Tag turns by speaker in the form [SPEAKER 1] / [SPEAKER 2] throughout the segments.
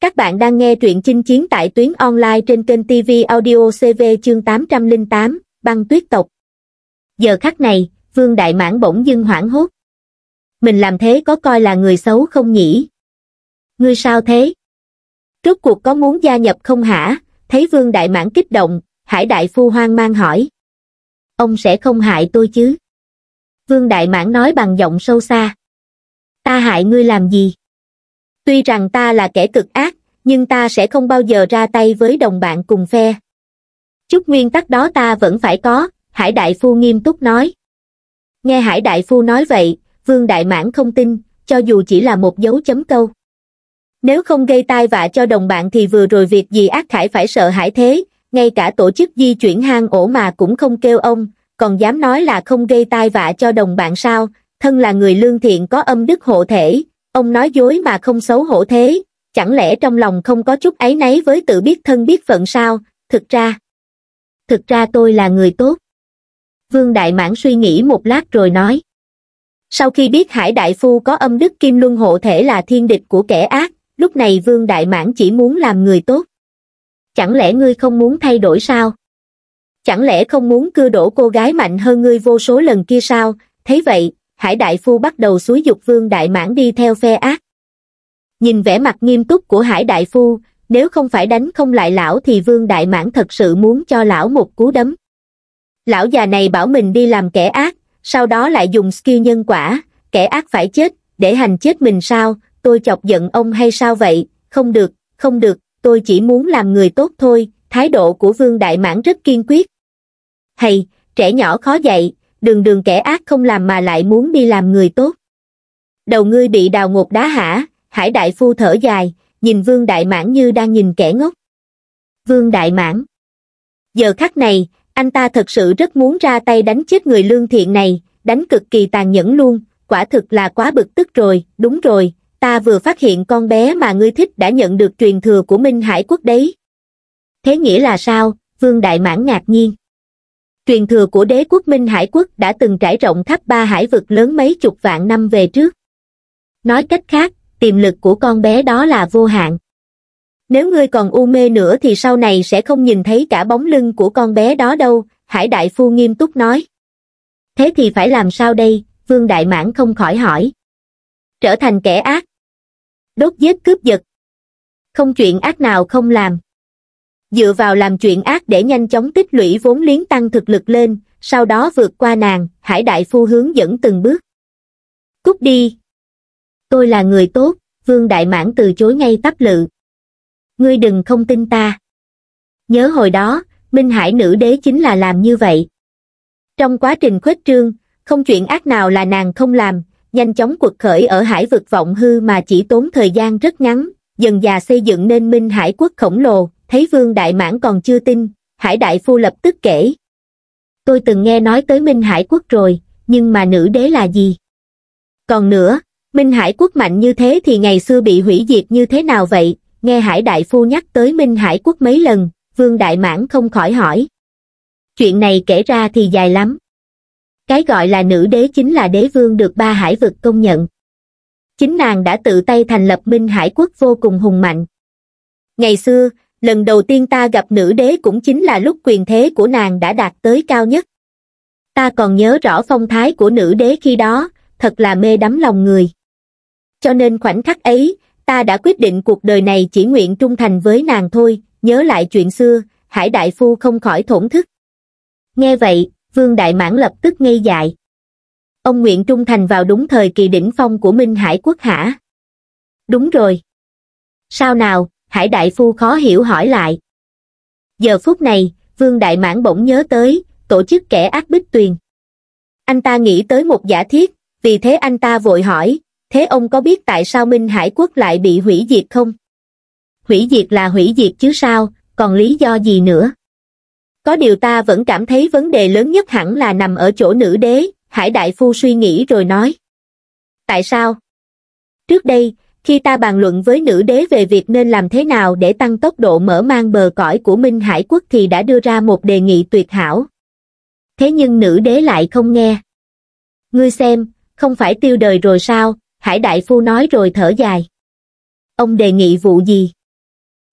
[SPEAKER 1] Các bạn đang nghe truyện chinh chiến tại tuyến online trên kênh TV Audio CV chương 808, băng tuyết tộc. Giờ khắc này, Vương Đại Mãn bỗng dưng hoảng hốt. Mình làm thế có coi là người xấu không nhỉ? Ngươi sao thế? Trước cuộc có muốn gia nhập không hả? Thấy Vương Đại Mãn kích động, Hải Đại Phu hoang mang hỏi. Ông sẽ không hại tôi chứ? Vương Đại Mãn nói bằng giọng sâu xa. Ta hại ngươi làm gì? tuy rằng ta là kẻ cực ác nhưng ta sẽ không bao giờ ra tay với đồng bạn cùng phe chút nguyên tắc đó ta vẫn phải có hải đại phu nghiêm túc nói nghe hải đại phu nói vậy vương đại mãn không tin cho dù chỉ là một dấu chấm câu nếu không gây tai vạ cho đồng bạn thì vừa rồi việc gì ác khải phải sợ hãi thế ngay cả tổ chức di chuyển hang ổ mà cũng không kêu ông còn dám nói là không gây tai vạ cho đồng bạn sao thân là người lương thiện có âm đức hộ thể Ông nói dối mà không xấu hổ thế, chẳng lẽ trong lòng không có chút ấy nấy với tự biết thân biết phận sao, thực ra. Thực ra tôi là người tốt. Vương Đại Mãn suy nghĩ một lát rồi nói. Sau khi biết Hải Đại Phu có âm đức kim luân hộ thể là thiên địch của kẻ ác, lúc này Vương Đại Mãn chỉ muốn làm người tốt. Chẳng lẽ ngươi không muốn thay đổi sao? Chẳng lẽ không muốn cưa đổ cô gái mạnh hơn ngươi vô số lần kia sao? Thấy vậy, Hải Đại Phu bắt đầu suối dục Vương Đại Mãn đi theo phe ác. Nhìn vẻ mặt nghiêm túc của Hải Đại Phu, nếu không phải đánh không lại lão thì Vương Đại Mãn thật sự muốn cho lão một cú đấm. Lão già này bảo mình đi làm kẻ ác, sau đó lại dùng skill nhân quả, kẻ ác phải chết, để hành chết mình sao, tôi chọc giận ông hay sao vậy, không được, không được, tôi chỉ muốn làm người tốt thôi, thái độ của Vương Đại Mãn rất kiên quyết. Hay, trẻ nhỏ khó dạy, đường đường kẻ ác không làm mà lại muốn đi làm người tốt. Đầu ngươi bị đào ngột đá hả, hải đại phu thở dài, nhìn vương đại mãn như đang nhìn kẻ ngốc. Vương đại mãn. Giờ khắc này, anh ta thật sự rất muốn ra tay đánh chết người lương thiện này, đánh cực kỳ tàn nhẫn luôn, quả thực là quá bực tức rồi, đúng rồi, ta vừa phát hiện con bé mà ngươi thích đã nhận được truyền thừa của Minh Hải Quốc đấy. Thế nghĩa là sao? Vương Đại Mãn ngạc nhiên truyền thừa của đế quốc Minh Hải quốc đã từng trải rộng khắp ba hải vực lớn mấy chục vạn năm về trước. Nói cách khác, tiềm lực của con bé đó là vô hạn. Nếu ngươi còn u mê nữa thì sau này sẽ không nhìn thấy cả bóng lưng của con bé đó đâu, Hải Đại Phu nghiêm túc nói. Thế thì phải làm sao đây, Vương Đại Mãn không khỏi hỏi. Trở thành kẻ ác. Đốt giết cướp giật. Không chuyện ác nào không làm dựa vào làm chuyện ác để nhanh chóng tích lũy vốn liếng tăng thực lực lên sau đó vượt qua nàng hải đại phu hướng dẫn từng bước cút đi tôi là người tốt vương đại mãn từ chối ngay tắp lự ngươi đừng không tin ta nhớ hồi đó minh hải nữ đế chính là làm như vậy trong quá trình khuếch trương không chuyện ác nào là nàng không làm nhanh chóng quật khởi ở hải vực vọng hư mà chỉ tốn thời gian rất ngắn dần dà xây dựng nên minh hải quốc khổng lồ thấy Vương Đại Mãn còn chưa tin, Hải Đại Phu lập tức kể. Tôi từng nghe nói tới Minh Hải Quốc rồi, nhưng mà nữ đế là gì? Còn nữa, Minh Hải Quốc mạnh như thế thì ngày xưa bị hủy diệt như thế nào vậy? Nghe Hải Đại Phu nhắc tới Minh Hải Quốc mấy lần, Vương Đại Mãn không khỏi hỏi. Chuyện này kể ra thì dài lắm. Cái gọi là nữ đế chính là đế vương được ba hải vực công nhận. Chính nàng đã tự tay thành lập Minh Hải Quốc vô cùng hùng mạnh. Ngày xưa, lần đầu tiên ta gặp nữ đế cũng chính là lúc quyền thế của nàng đã đạt tới cao nhất ta còn nhớ rõ phong thái của nữ đế khi đó thật là mê đắm lòng người cho nên khoảnh khắc ấy ta đã quyết định cuộc đời này chỉ nguyện trung thành với nàng thôi nhớ lại chuyện xưa hải đại phu không khỏi thổn thức nghe vậy vương đại mãn lập tức ngây dại ông nguyện trung thành vào đúng thời kỳ đỉnh phong của minh hải quốc hả đúng rồi sao nào hải đại phu khó hiểu hỏi lại giờ phút này vương đại mãn bỗng nhớ tới tổ chức kẻ ác bích tuyền anh ta nghĩ tới một giả thiết vì thế anh ta vội hỏi thế ông có biết tại sao minh hải quốc lại bị hủy diệt không hủy diệt là hủy diệt chứ sao còn lý do gì nữa có điều ta vẫn cảm thấy vấn đề lớn nhất hẳn là nằm ở chỗ nữ đế hải đại phu suy nghĩ rồi nói tại sao trước đây khi ta bàn luận với nữ đế về việc nên làm thế nào để tăng tốc độ mở mang bờ cõi của Minh Hải Quốc thì đã đưa ra một đề nghị tuyệt hảo. Thế nhưng nữ đế lại không nghe. Ngươi xem, không phải tiêu đời rồi sao, Hải Đại Phu nói rồi thở dài. Ông đề nghị vụ gì?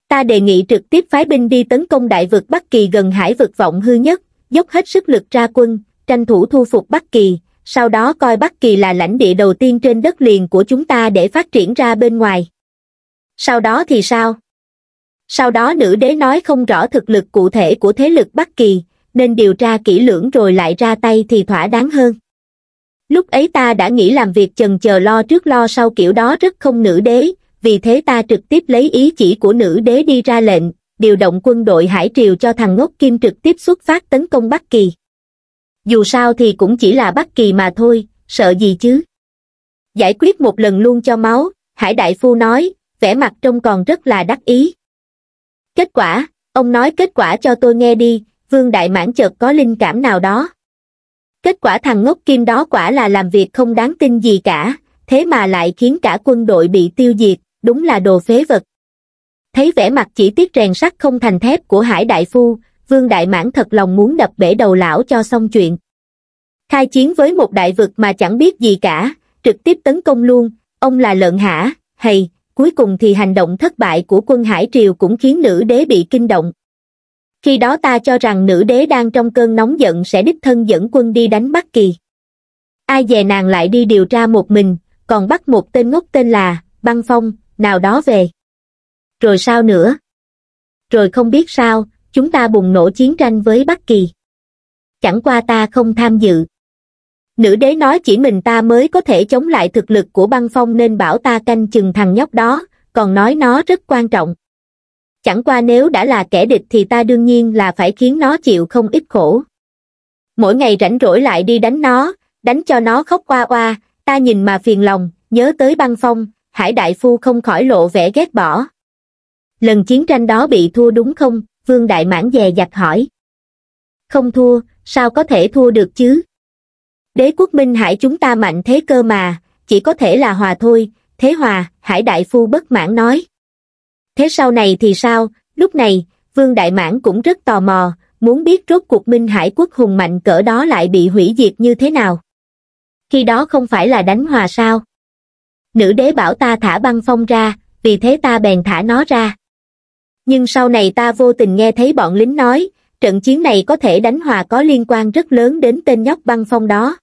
[SPEAKER 1] Ta đề nghị trực tiếp phái binh đi tấn công đại vực Bắc Kỳ gần hải vực vọng hư nhất, dốc hết sức lực ra quân, tranh thủ thu phục Bắc Kỳ, sau đó coi Bắc Kỳ là lãnh địa đầu tiên trên đất liền của chúng ta để phát triển ra bên ngoài. Sau đó thì sao? Sau đó nữ đế nói không rõ thực lực cụ thể của thế lực Bắc Kỳ, nên điều tra kỹ lưỡng rồi lại ra tay thì thỏa đáng hơn. Lúc ấy ta đã nghĩ làm việc chần chờ lo trước lo sau kiểu đó rất không nữ đế, vì thế ta trực tiếp lấy ý chỉ của nữ đế đi ra lệnh, điều động quân đội hải triều cho thằng ngốc kim trực tiếp xuất phát tấn công Bắc Kỳ dù sao thì cũng chỉ là bất kỳ mà thôi sợ gì chứ giải quyết một lần luôn cho máu hải đại phu nói vẻ mặt trông còn rất là đắc ý kết quả ông nói kết quả cho tôi nghe đi vương đại mãn chợt có linh cảm nào đó kết quả thằng ngốc kim đó quả là làm việc không đáng tin gì cả thế mà lại khiến cả quân đội bị tiêu diệt đúng là đồ phế vật thấy vẻ mặt chỉ tiết rèn sắt không thành thép của hải đại phu Vương Đại Mãn thật lòng muốn đập bể đầu lão cho xong chuyện. Khai chiến với một đại vực mà chẳng biết gì cả, trực tiếp tấn công luôn, ông là lợn hả, hay, cuối cùng thì hành động thất bại của quân Hải Triều cũng khiến nữ đế bị kinh động. Khi đó ta cho rằng nữ đế đang trong cơn nóng giận sẽ đích thân dẫn quân đi đánh Bắc Kỳ. Ai dè nàng lại đi điều tra một mình, còn bắt một tên ngốc tên là Băng Phong, nào đó về. Rồi sao nữa? Rồi không biết sao, chúng ta bùng nổ chiến tranh với Bắc Kỳ. Chẳng qua ta không tham dự. Nữ đế nói chỉ mình ta mới có thể chống lại thực lực của băng phong nên bảo ta canh chừng thằng nhóc đó, còn nói nó rất quan trọng. Chẳng qua nếu đã là kẻ địch thì ta đương nhiên là phải khiến nó chịu không ít khổ. Mỗi ngày rảnh rỗi lại đi đánh nó, đánh cho nó khóc qua oa, ta nhìn mà phiền lòng, nhớ tới băng phong, hải đại phu không khỏi lộ vẻ ghét bỏ. Lần chiến tranh đó bị thua đúng không, Vương Đại Mãn dè dặt hỏi. Không thua, sao có thể thua được chứ? Đế quốc Minh Hải chúng ta mạnh thế cơ mà, chỉ có thể là hòa thôi, thế hòa, Hải Đại Phu bất mãn nói. Thế sau này thì sao, lúc này, Vương Đại Mãn cũng rất tò mò, muốn biết rốt cuộc Minh Hải quốc hùng mạnh cỡ đó lại bị hủy diệt như thế nào. Khi đó không phải là đánh hòa sao? Nữ đế bảo ta thả băng phong ra, vì thế ta bèn thả nó ra nhưng sau này ta vô tình nghe thấy bọn lính nói, trận chiến này có thể đánh hòa có liên quan rất lớn đến tên nhóc băng phong đó.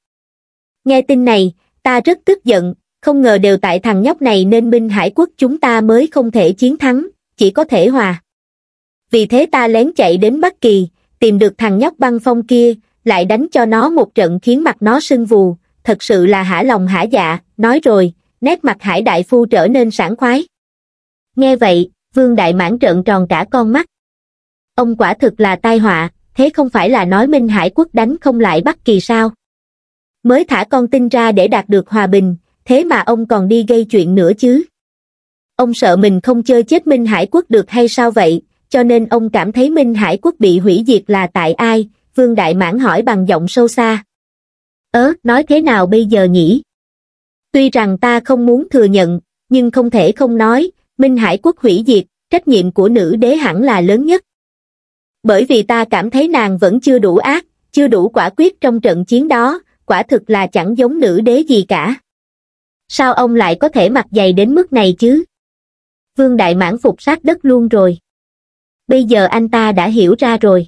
[SPEAKER 1] Nghe tin này, ta rất tức giận, không ngờ đều tại thằng nhóc này nên binh hải quốc chúng ta mới không thể chiến thắng, chỉ có thể hòa. Vì thế ta lén chạy đến Bắc Kỳ, tìm được thằng nhóc băng phong kia, lại đánh cho nó một trận khiến mặt nó sưng vù, thật sự là hả lòng hả dạ, nói rồi, nét mặt hải đại phu trở nên sảng khoái. Nghe vậy, vương đại mãn trợn tròn cả con mắt ông quả thực là tai họa thế không phải là nói minh hải quốc đánh không lại bất kỳ sao mới thả con tin ra để đạt được hòa bình thế mà ông còn đi gây chuyện nữa chứ ông sợ mình không chơi chết minh hải quốc được hay sao vậy cho nên ông cảm thấy minh hải quốc bị hủy diệt là tại ai vương đại mãn hỏi bằng giọng sâu xa ớ nói thế nào bây giờ nhỉ tuy rằng ta không muốn thừa nhận nhưng không thể không nói Minh Hải quốc hủy diệt, trách nhiệm của nữ đế hẳn là lớn nhất. Bởi vì ta cảm thấy nàng vẫn chưa đủ ác, chưa đủ quả quyết trong trận chiến đó, quả thực là chẳng giống nữ đế gì cả. Sao ông lại có thể mặt dày đến mức này chứ? Vương Đại Mãn phục sát đất luôn rồi. Bây giờ anh ta đã hiểu ra rồi.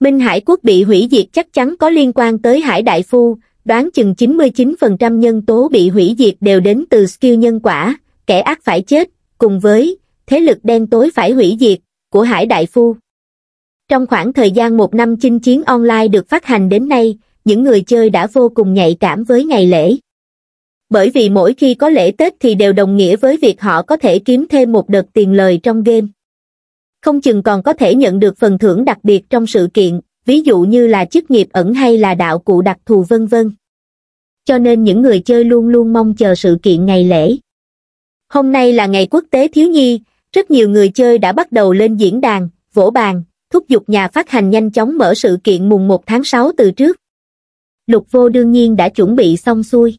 [SPEAKER 1] Minh Hải Quốc bị hủy diệt chắc chắn có liên quan tới Hải Đại Phu, đoán chừng 99% nhân tố bị hủy diệt đều đến từ skill nhân quả, kẻ ác phải chết, cùng với thế lực đen tối phải hủy diệt của Hải Đại Phu. Trong khoảng thời gian một năm chinh chiến online được phát hành đến nay, những người chơi đã vô cùng nhạy cảm với ngày lễ. Bởi vì mỗi khi có lễ Tết thì đều đồng nghĩa với việc họ có thể kiếm thêm một đợt tiền lời trong game. Không chừng còn có thể nhận được phần thưởng đặc biệt trong sự kiện, ví dụ như là chức nghiệp ẩn hay là đạo cụ đặc thù vân vân. Cho nên những người chơi luôn luôn mong chờ sự kiện ngày lễ hôm nay là ngày quốc tế thiếu nhi rất nhiều người chơi đã bắt đầu lên diễn đàn vỗ bàn thúc giục nhà phát hành nhanh chóng mở sự kiện mùng 1 tháng 6 từ trước lục vô đương nhiên đã chuẩn bị xong xuôi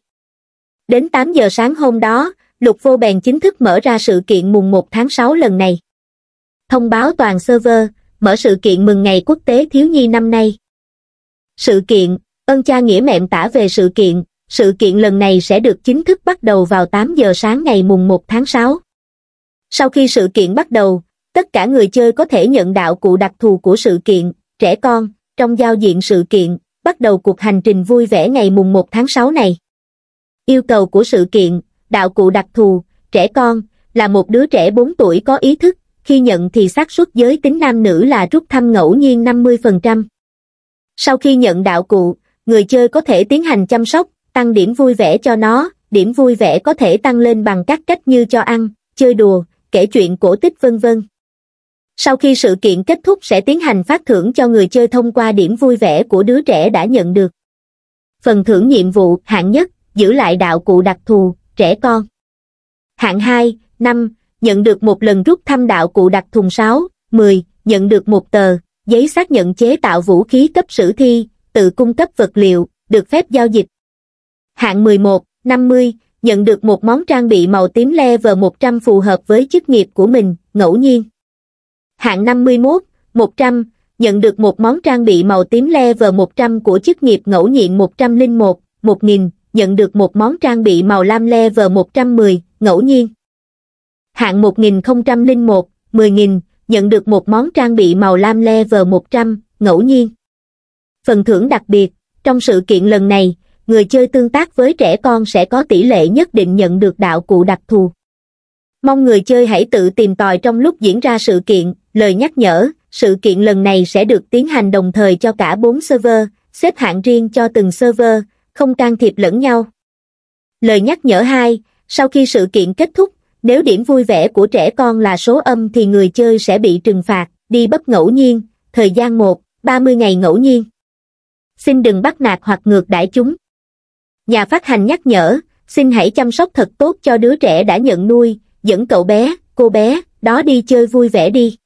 [SPEAKER 1] đến 8 giờ sáng hôm đó lục vô bèn chính thức mở ra sự kiện mùng 1 tháng 6 lần này thông báo toàn server mở sự kiện mừng ngày quốc tế thiếu nhi năm nay sự kiện ơn cha nghĩa mẹm tả về sự kiện sự kiện lần này sẽ được chính thức bắt đầu vào 8 giờ sáng ngày mùng 1 tháng 6. Sau khi sự kiện bắt đầu, tất cả người chơi có thể nhận đạo cụ đặc thù của sự kiện, trẻ con, trong giao diện sự kiện, bắt đầu cuộc hành trình vui vẻ ngày mùng 1 tháng 6 này. Yêu cầu của sự kiện, đạo cụ đặc thù, trẻ con, là một đứa trẻ 4 tuổi có ý thức, khi nhận thì xác suất giới tính nam nữ là rút thăm ngẫu nhiên 50%. Sau khi nhận đạo cụ, người chơi có thể tiến hành chăm sóc, tăng điểm vui vẻ cho nó, điểm vui vẻ có thể tăng lên bằng các cách như cho ăn, chơi đùa, kể chuyện cổ tích vân vân. Sau khi sự kiện kết thúc sẽ tiến hành phát thưởng cho người chơi thông qua điểm vui vẻ của đứa trẻ đã nhận được. Phần thưởng nhiệm vụ hạng nhất, giữ lại đạo cụ đặc thù, trẻ con. Hạng 2, 5, nhận được một lần rút thăm đạo cụ đặc thùng 6, 10, nhận được một tờ, giấy xác nhận chế tạo vũ khí cấp sử thi, tự cung cấp vật liệu, được phép giao dịch, hạng 11, 50, nhận được một món trang bị màu tím le level 100 phù hợp với chức nghiệp của mình, ngẫu nhiên. Hạng 51, 100, nhận được một món trang bị màu tím le level 100 của chức nghiệp ngẫu nhiên 101, 1000, nhận được một món trang bị màu lam le level 110, ngẫu nhiên. Hạng 1001, 10000, nhận được một món trang bị màu lam le level 100, ngẫu nhiên. Phần thưởng đặc biệt, trong sự kiện lần này, người chơi tương tác với trẻ con sẽ có tỷ lệ nhất định nhận được đạo cụ đặc thù mong người chơi hãy tự tìm tòi trong lúc diễn ra sự kiện lời nhắc nhở sự kiện lần này sẽ được tiến hành đồng thời cho cả bốn server xếp hạng riêng cho từng server không can thiệp lẫn nhau lời nhắc nhở hai sau khi sự kiện kết thúc nếu điểm vui vẻ của trẻ con là số âm thì người chơi sẽ bị trừng phạt đi bất ngẫu nhiên thời gian một ba mươi ngày ngẫu nhiên xin đừng bắt nạt hoặc ngược đãi chúng nhà phát hành nhắc nhở xin hãy chăm sóc thật tốt cho đứa trẻ đã nhận nuôi dẫn cậu bé cô bé đó đi chơi vui vẻ đi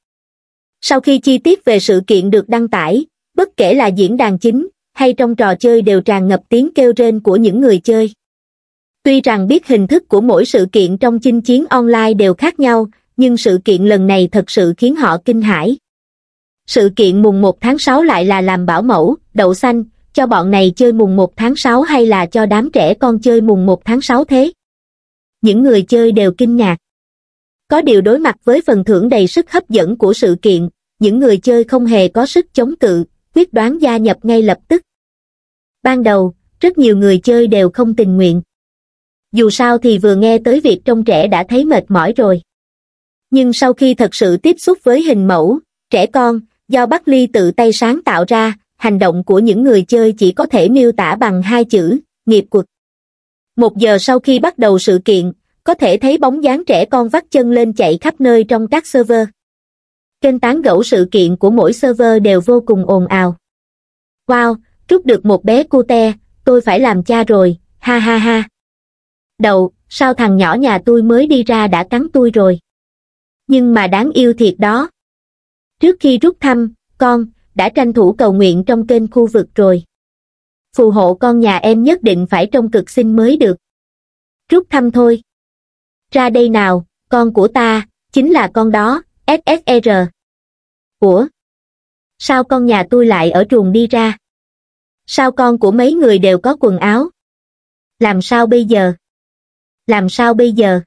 [SPEAKER 1] sau khi chi tiết về sự kiện được đăng tải bất kể là diễn đàn chính hay trong trò chơi đều tràn ngập tiếng kêu rên của những người chơi tuy rằng biết hình thức của mỗi sự kiện trong chinh chiến online đều khác nhau nhưng sự kiện lần này thật sự khiến họ kinh hãi sự kiện mùng 1 tháng 6 lại là làm bảo mẫu, đậu xanh, cho bọn này chơi mùng 1 tháng 6 hay là cho đám trẻ con chơi mùng 1 tháng 6 thế? Những người chơi đều kinh ngạc. Có điều đối mặt với phần thưởng đầy sức hấp dẫn của sự kiện, những người chơi không hề có sức chống cự, quyết đoán gia nhập ngay lập tức. Ban đầu, rất nhiều người chơi đều không tình nguyện. Dù sao thì vừa nghe tới việc trong trẻ đã thấy mệt mỏi rồi. Nhưng sau khi thật sự tiếp xúc với hình mẫu, trẻ con, do Bắc Ly tự tay sáng tạo ra, hành động của những người chơi chỉ có thể miêu tả bằng hai chữ, nghiệp quật. Một giờ sau khi bắt đầu sự kiện, có thể thấy bóng dáng trẻ con vắt chân lên chạy khắp nơi trong các server. Kênh tán gẫu sự kiện của mỗi server đều vô cùng ồn ào. Wow, rút được một bé te, tôi phải làm cha rồi, ha ha ha. Đầu, sao thằng nhỏ nhà tôi mới đi ra đã cắn tôi rồi. Nhưng mà đáng yêu thiệt đó. Trước khi rút thăm, con, đã tranh thủ cầu nguyện trong kênh khu vực rồi. Phù hộ con nhà em nhất định phải trong cực sinh mới được. Rút thăm thôi. Ra đây nào, con của ta, chính là con đó, SSR. Ủa? Sao con nhà tôi lại ở truồng đi ra? Sao con của mấy người đều có quần áo? Làm sao bây giờ? Làm sao bây giờ?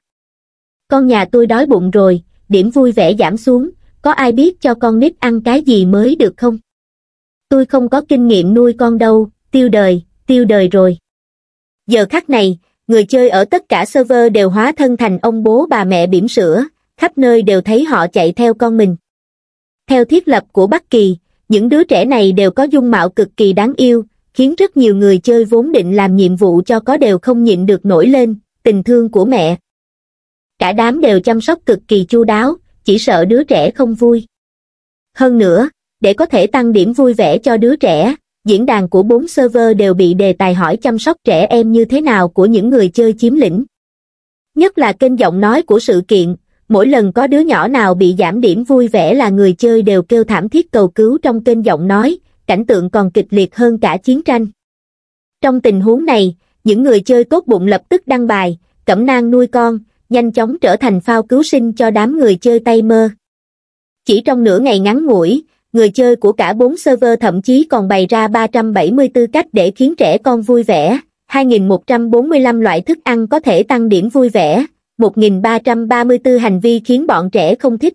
[SPEAKER 1] Con nhà tôi đói bụng rồi, điểm vui vẻ giảm xuống, có ai biết cho con nít ăn cái gì mới được không tôi không có kinh nghiệm nuôi con đâu tiêu đời tiêu đời rồi giờ khắc này người chơi ở tất cả server đều hóa thân thành ông bố bà mẹ bỉm sữa khắp nơi đều thấy họ chạy theo con mình theo thiết lập của bắc kỳ những đứa trẻ này đều có dung mạo cực kỳ đáng yêu khiến rất nhiều người chơi vốn định làm nhiệm vụ cho có đều không nhịn được nổi lên tình thương của mẹ cả đám đều chăm sóc cực kỳ chu đáo chỉ sợ đứa trẻ không vui. Hơn nữa, để có thể tăng điểm vui vẻ cho đứa trẻ, diễn đàn của bốn server đều bị đề tài hỏi chăm sóc trẻ em như thế nào của những người chơi chiếm lĩnh. Nhất là kênh giọng nói của sự kiện, mỗi lần có đứa nhỏ nào bị giảm điểm vui vẻ là người chơi đều kêu thảm thiết cầu cứu trong kênh giọng nói, cảnh tượng còn kịch liệt hơn cả chiến tranh. Trong tình huống này, những người chơi tốt bụng lập tức đăng bài, cẩm nang nuôi con, nhanh chóng trở thành phao cứu sinh cho đám người chơi tay mơ. Chỉ trong nửa ngày ngắn ngủi, người chơi của cả bốn server thậm chí còn bày ra 374 cách để khiến trẻ con vui vẻ, 2.145 loại thức ăn có thể tăng điểm vui vẻ, 1.334 hành vi khiến bọn trẻ không thích.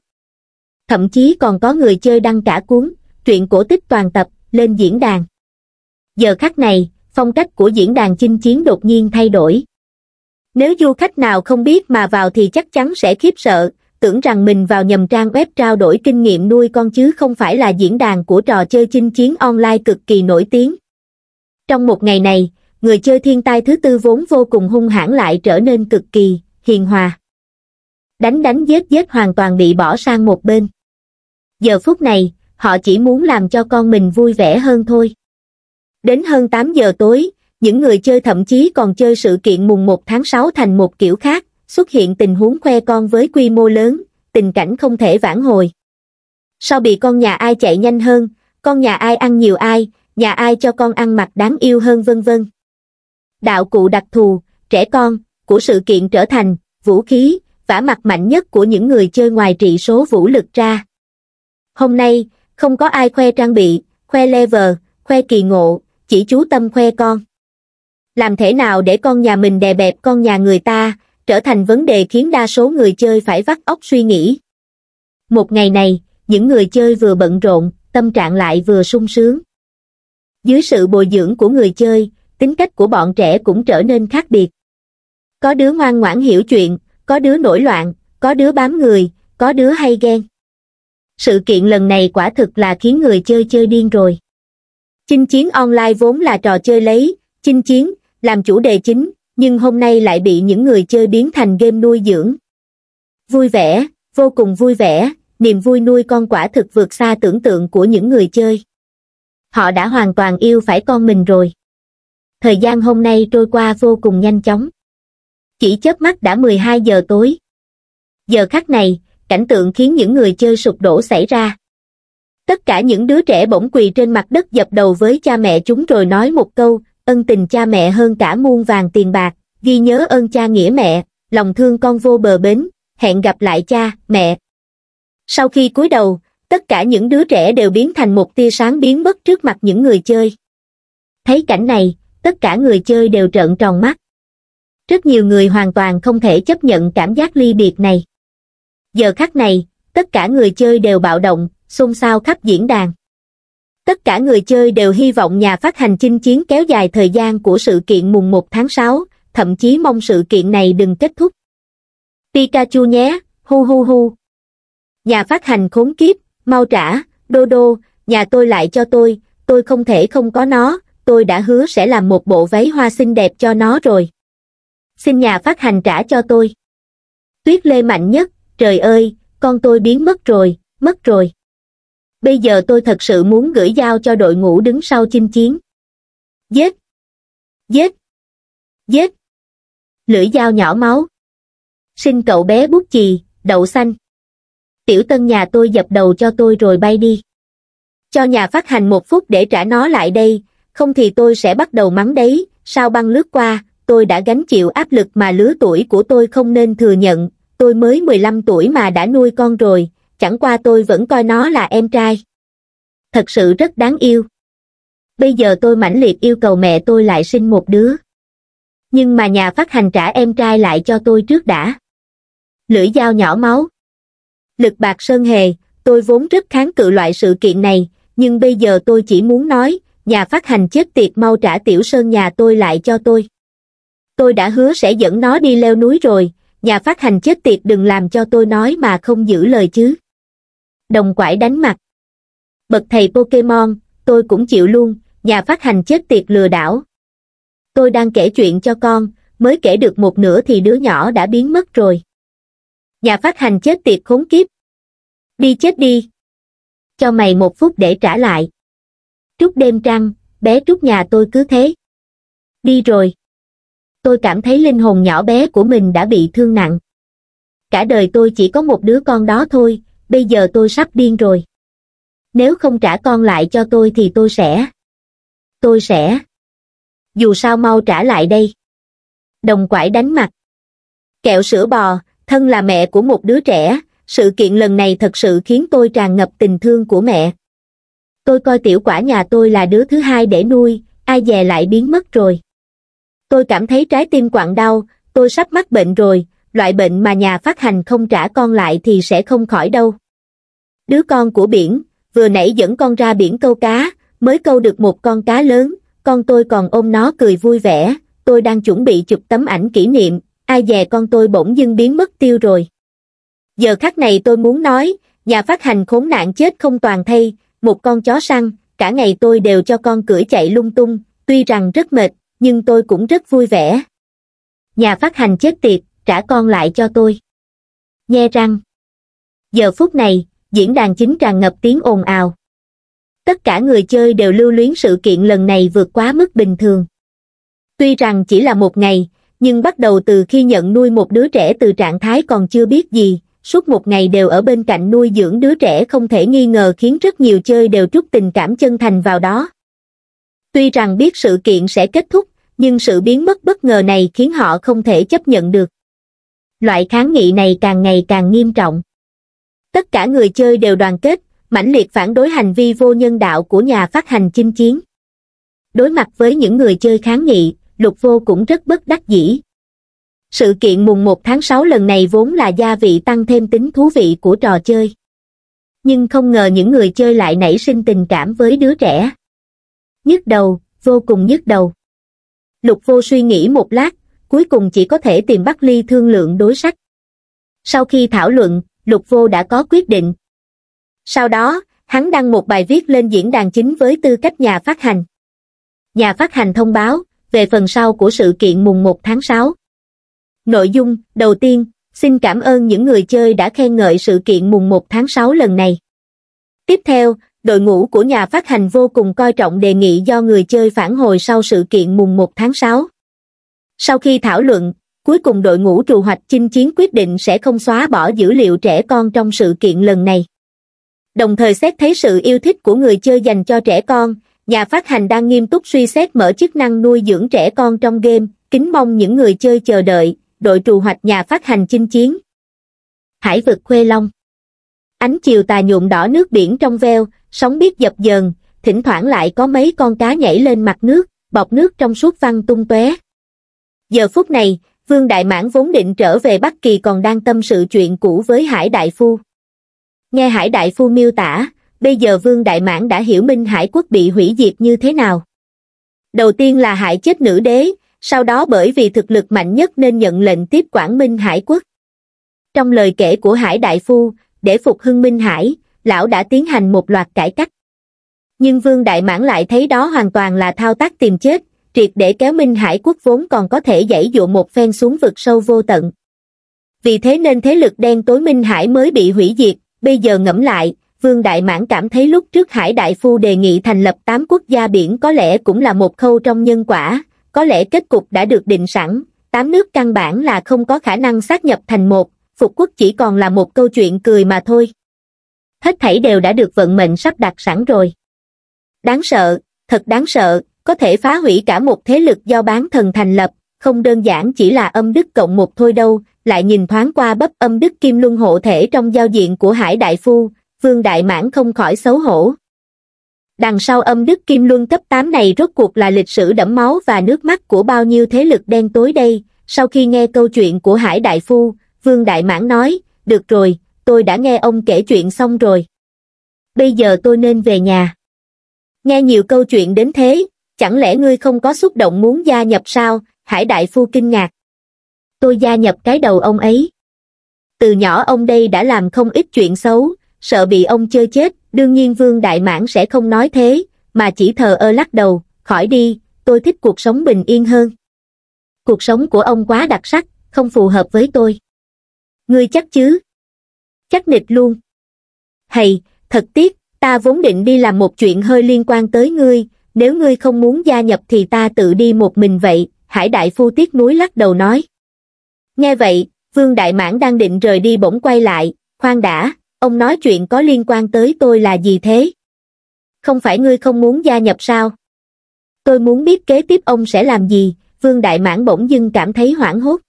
[SPEAKER 1] Thậm chí còn có người chơi đăng cả cuốn, truyện cổ tích toàn tập, lên diễn đàn. Giờ khắc này, phong cách của diễn đàn chinh chiến đột nhiên thay đổi. Nếu du khách nào không biết mà vào thì chắc chắn sẽ khiếp sợ, tưởng rằng mình vào nhầm trang web trao đổi kinh nghiệm nuôi con chứ không phải là diễn đàn của trò chơi chinh chiến online cực kỳ nổi tiếng. Trong một ngày này, người chơi thiên tai thứ tư vốn vô cùng hung hãn lại trở nên cực kỳ hiền hòa. Đánh đánh giết giết hoàn toàn bị bỏ sang một bên. Giờ phút này, họ chỉ muốn làm cho con mình vui vẻ hơn thôi. Đến hơn 8 giờ tối, những người chơi thậm chí còn chơi sự kiện mùng 1 tháng 6 thành một kiểu khác, xuất hiện tình huống khoe con với quy mô lớn, tình cảnh không thể vãn hồi. Sau bị con nhà ai chạy nhanh hơn, con nhà ai ăn nhiều ai, nhà ai cho con ăn mặc đáng yêu hơn vân vân. Đạo cụ đặc thù, trẻ con, của sự kiện trở thành, vũ khí, vả mặt mạnh nhất của những người chơi ngoài trị số vũ lực ra. Hôm nay, không có ai khoe trang bị, khoe level, khoe kỳ ngộ, chỉ chú tâm khoe con làm thế nào để con nhà mình đè bẹp con nhà người ta, trở thành vấn đề khiến đa số người chơi phải vắt óc suy nghĩ. Một ngày này, những người chơi vừa bận rộn, tâm trạng lại vừa sung sướng. Dưới sự bồi dưỡng của người chơi, tính cách của bọn trẻ cũng trở nên khác biệt. Có đứa ngoan ngoãn hiểu chuyện, có đứa nổi loạn, có đứa bám người, có đứa hay ghen. Sự kiện lần này quả thực là khiến người chơi chơi điên rồi. Chinh chiến online vốn là trò chơi lấy, chinh chiến, làm chủ đề chính nhưng hôm nay lại bị những người chơi biến thành game nuôi dưỡng vui vẻ vô cùng vui vẻ niềm vui nuôi con quả thực vượt xa tưởng tượng của những người chơi họ đã hoàn toàn yêu phải con mình rồi thời gian hôm nay trôi qua vô cùng nhanh chóng chỉ chớp mắt đã mười hai giờ tối giờ khắc này cảnh tượng khiến những người chơi sụp đổ xảy ra tất cả những đứa trẻ bỗng quỳ trên mặt đất dập đầu với cha mẹ chúng rồi nói một câu ân tình cha mẹ hơn cả muôn vàng tiền bạc, ghi nhớ ơn cha nghĩa mẹ, lòng thương con vô bờ bến, hẹn gặp lại cha, mẹ. Sau khi cúi đầu, tất cả những đứa trẻ đều biến thành một tia sáng biến mất trước mặt những người chơi. Thấy cảnh này, tất cả người chơi đều trợn tròn mắt. Rất nhiều người hoàn toàn không thể chấp nhận cảm giác ly biệt này. Giờ khắc này, tất cả người chơi đều bạo động, xôn xao khắp diễn đàn tất cả người chơi đều hy vọng nhà phát hành chinh chiến kéo dài thời gian của sự kiện mùng 1 tháng 6, thậm chí mong sự kiện này đừng kết thúc. Pikachu nhé, hu hu hu. Nhà phát hành khốn kiếp, mau trả, đô đô, nhà tôi lại cho tôi, tôi không thể không có nó, tôi đã hứa sẽ làm một bộ váy hoa xinh đẹp cho nó rồi. Xin nhà phát hành trả cho tôi. Tuyết lê mạnh nhất, trời ơi, con tôi biến mất rồi, mất rồi bây giờ tôi thật sự muốn gửi dao cho đội ngũ đứng sau chinh chiến. Giết! Giết! Giết! Lưỡi dao nhỏ máu. Xin cậu bé bút chì, đậu xanh. Tiểu tân nhà tôi dập đầu cho tôi rồi bay đi. Cho nhà phát hành một phút để trả nó lại đây, không thì tôi sẽ bắt đầu mắng đấy, sao băng lướt qua, tôi đã gánh chịu áp lực mà lứa tuổi của tôi không nên thừa nhận, tôi mới 15 tuổi mà đã nuôi con rồi, chẳng qua tôi vẫn coi nó là em trai thật sự rất đáng yêu bây giờ tôi mãnh liệt yêu cầu mẹ tôi lại sinh một đứa nhưng mà nhà phát hành trả em trai lại cho tôi trước đã lưỡi dao nhỏ máu lực bạc sơn hề tôi vốn rất kháng cự loại sự kiện này nhưng bây giờ tôi chỉ muốn nói nhà phát hành chết tiệt mau trả tiểu sơn nhà tôi lại cho tôi tôi đã hứa sẽ dẫn nó đi leo núi rồi nhà phát hành chết tiệt đừng làm cho tôi nói mà không giữ lời chứ đồng quải đánh mặt bậc thầy pokemon tôi cũng chịu luôn nhà phát hành chết tiệt lừa đảo tôi đang kể chuyện cho con mới kể được một nửa thì đứa nhỏ đã biến mất rồi nhà phát hành chết tiệt khốn kiếp đi chết đi cho mày một phút để trả lại trúc đêm trăng bé trúc nhà tôi cứ thế đi rồi tôi cảm thấy linh hồn nhỏ bé của mình đã bị thương nặng cả đời tôi chỉ có một đứa con đó thôi bây giờ tôi sắp điên rồi nếu không trả con lại cho tôi thì tôi sẽ tôi sẽ dù sao mau trả lại đây đồng quải đánh mặt kẹo sữa bò thân là mẹ của một đứa trẻ sự kiện lần này thật sự khiến tôi tràn ngập tình thương của mẹ tôi coi tiểu quả nhà tôi là đứa thứ hai để nuôi ai dè lại biến mất rồi tôi cảm thấy trái tim quặn đau tôi sắp mắc bệnh rồi loại bệnh mà nhà phát hành không trả con lại thì sẽ không khỏi đâu đứa con của biển, vừa nãy dẫn con ra biển câu cá, mới câu được một con cá lớn, con tôi còn ôm nó cười vui vẻ, tôi đang chuẩn bị chụp tấm ảnh kỷ niệm, ai dè con tôi bỗng dưng biến mất tiêu rồi. Giờ khắc này tôi muốn nói, nhà phát hành khốn nạn chết không toàn thay, một con chó săn, cả ngày tôi đều cho con cưỡi chạy lung tung, tuy rằng rất mệt, nhưng tôi cũng rất vui vẻ. Nhà phát hành chết tiệt, trả con lại cho tôi. nghe răng. Giờ phút này, diễn đàn chính tràn ngập tiếng ồn ào tất cả người chơi đều lưu luyến sự kiện lần này vượt quá mức bình thường tuy rằng chỉ là một ngày nhưng bắt đầu từ khi nhận nuôi một đứa trẻ từ trạng thái còn chưa biết gì suốt một ngày đều ở bên cạnh nuôi dưỡng đứa trẻ không thể nghi ngờ khiến rất nhiều chơi đều trút tình cảm chân thành vào đó tuy rằng biết sự kiện sẽ kết thúc nhưng sự biến mất bất ngờ này khiến họ không thể chấp nhận được loại kháng nghị này càng ngày càng nghiêm trọng tất cả người chơi đều đoàn kết mãnh liệt phản đối hành vi vô nhân đạo của nhà phát hành chinh chiến đối mặt với những người chơi kháng nghị lục vô cũng rất bất đắc dĩ sự kiện mùng một tháng sáu lần này vốn là gia vị tăng thêm tính thú vị của trò chơi nhưng không ngờ những người chơi lại nảy sinh tình cảm với đứa trẻ nhức đầu vô cùng nhức đầu lục vô suy nghĩ một lát cuối cùng chỉ có thể tìm bắt ly thương lượng đối sách sau khi thảo luận lục vô đã có quyết định sau đó hắn đăng một bài viết lên diễn đàn chính với tư cách nhà phát hành nhà phát hành thông báo về phần sau của sự kiện mùng 1 tháng 6. Nội dung, đầu tiên, xin cảm ơn những người chơi đã khen ngợi sự kiện mùng 1 tháng 6 lần này. Tiếp theo, đội ngũ của nhà phát hành vô cùng coi trọng đề nghị do người chơi phản hồi sau sự kiện mùng 1 tháng 6. Sau khi thảo luận, cuối cùng đội ngũ trù hoạch chinh chiến quyết định sẽ không xóa bỏ dữ liệu trẻ con trong sự kiện lần này đồng thời xét thấy sự yêu thích của người chơi dành cho trẻ con nhà phát hành đang nghiêm túc suy xét mở chức năng nuôi dưỡng trẻ con trong game kính mong những người chơi chờ đợi đội trù hoạch nhà phát hành chinh chiến hải vực khuê long ánh chiều tà nhuộm đỏ nước biển trong veo sóng biết dập dờn thỉnh thoảng lại có mấy con cá nhảy lên mặt nước bọc nước trong suốt văng tung tóe giờ phút này vương đại mãn vốn định trở về bắc kỳ còn đang tâm sự chuyện cũ với hải đại phu nghe hải đại phu miêu tả bây giờ vương đại mãn đã hiểu minh hải quốc bị hủy diệt như thế nào đầu tiên là hại chết nữ đế sau đó bởi vì thực lực mạnh nhất nên nhận lệnh tiếp quản minh hải quốc trong lời kể của hải đại phu để phục hưng minh hải lão đã tiến hành một loạt cải cách nhưng vương đại mãn lại thấy đó hoàn toàn là thao tác tìm chết triệt để kéo Minh Hải quốc vốn còn có thể dãy dụ một phen xuống vực sâu vô tận. Vì thế nên thế lực đen tối Minh Hải mới bị hủy diệt, bây giờ ngẫm lại, Vương Đại Mãn cảm thấy lúc trước Hải Đại Phu đề nghị thành lập 8 quốc gia biển có lẽ cũng là một khâu trong nhân quả, có lẽ kết cục đã được định sẵn, 8 nước căn bản là không có khả năng xác nhập thành một, Phục Quốc chỉ còn là một câu chuyện cười mà thôi. Hết thảy đều đã được vận mệnh sắp đặt sẵn rồi. Đáng sợ, thật đáng sợ, có thể phá hủy cả một thế lực do bán thần thành lập, không đơn giản chỉ là âm đức cộng một thôi đâu, lại nhìn thoáng qua bấp âm đức kim luân hộ thể trong giao diện của hải đại phu, vương đại mãn không khỏi xấu hổ. Đằng sau âm đức kim luân cấp 8 này rốt cuộc là lịch sử đẫm máu và nước mắt của bao nhiêu thế lực đen tối đây, sau khi nghe câu chuyện của hải đại phu, vương đại mãn nói, được rồi, tôi đã nghe ông kể chuyện xong rồi. Bây giờ tôi nên về nhà. Nghe nhiều câu chuyện đến thế, chẳng lẽ ngươi không có xúc động muốn gia nhập sao hải đại phu kinh ngạc tôi gia nhập cái đầu ông ấy từ nhỏ ông đây đã làm không ít chuyện xấu sợ bị ông chơi chết đương nhiên vương đại mãn sẽ không nói thế mà chỉ thờ ơ lắc đầu khỏi đi tôi thích cuộc sống bình yên hơn cuộc sống của ông quá đặc sắc không phù hợp với tôi ngươi chắc chứ chắc nịch luôn hay thật tiếc ta vốn định đi làm một chuyện hơi liên quan tới ngươi nếu ngươi không muốn gia nhập thì ta tự đi một mình vậy, hải đại phu tiếc núi lắc đầu nói. Nghe vậy, vương đại mãn đang định rời đi bỗng quay lại, khoan đã, ông nói chuyện có liên quan tới tôi là gì thế? Không phải ngươi không muốn gia nhập sao? Tôi muốn biết kế tiếp ông sẽ làm gì, vương đại mãn bỗng dưng cảm thấy hoảng hốt.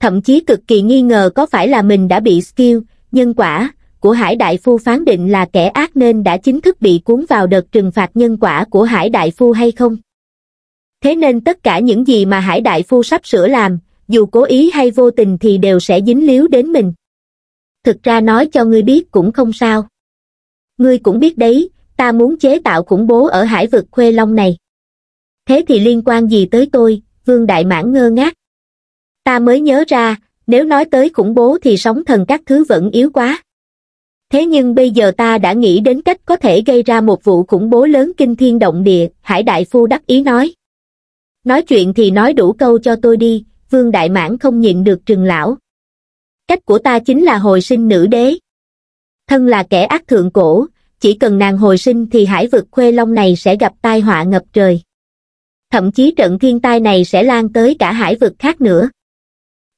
[SPEAKER 1] Thậm chí cực kỳ nghi ngờ có phải là mình đã bị skill, nhân quả, của Hải Đại Phu phán định là kẻ ác nên đã chính thức bị cuốn vào đợt trừng phạt nhân quả của Hải Đại Phu hay không? Thế nên tất cả những gì mà Hải Đại Phu sắp sửa làm, dù cố ý hay vô tình thì đều sẽ dính líu đến mình. Thực ra nói cho ngươi biết cũng không sao. Ngươi cũng biết đấy, ta muốn chế tạo khủng bố ở hải vực khuê long này. Thế thì liên quan gì tới tôi, Vương Đại Mãn ngơ ngác. Ta mới nhớ ra, nếu nói tới khủng bố thì sóng thần các thứ vẫn yếu quá thế nhưng bây giờ ta đã nghĩ đến cách có thể gây ra một vụ khủng bố lớn kinh thiên động địa, Hải Đại Phu đắc ý nói. Nói chuyện thì nói đủ câu cho tôi đi, Vương Đại Mãn không nhịn được trừng lão. Cách của ta chính là hồi sinh nữ đế. Thân là kẻ ác thượng cổ, chỉ cần nàng hồi sinh thì hải vực khuê long này sẽ gặp tai họa ngập trời. Thậm chí trận thiên tai này sẽ lan tới cả hải vực khác nữa.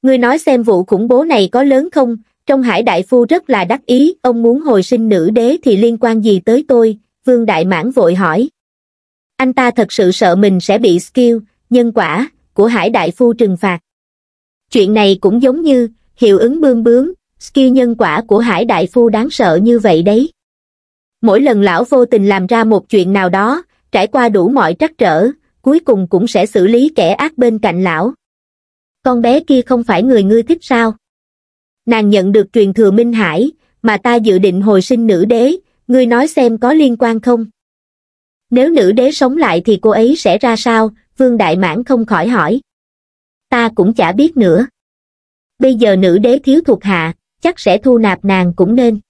[SPEAKER 1] Ngươi nói xem vụ khủng bố này có lớn không, trong hải đại phu rất là đắc ý, ông muốn hồi sinh nữ đế thì liên quan gì tới tôi, vương đại mãn vội hỏi. Anh ta thật sự sợ mình sẽ bị skill, nhân quả, của hải đại phu trừng phạt. Chuyện này cũng giống như, hiệu ứng bươm bướng skill nhân quả của hải đại phu đáng sợ như vậy đấy. Mỗi lần lão vô tình làm ra một chuyện nào đó, trải qua đủ mọi trắc trở, cuối cùng cũng sẽ xử lý kẻ ác bên cạnh lão. Con bé kia không phải người ngươi thích sao? nàng nhận được truyền thừa Minh Hải, mà ta dự định hồi sinh nữ đế, ngươi nói xem có liên quan không? Nếu nữ đế sống lại thì cô ấy sẽ ra sao? Vương Đại Mãn không khỏi hỏi. Ta cũng chả biết nữa. Bây giờ nữ đế thiếu thuộc hạ, chắc sẽ thu nạp nàng cũng nên.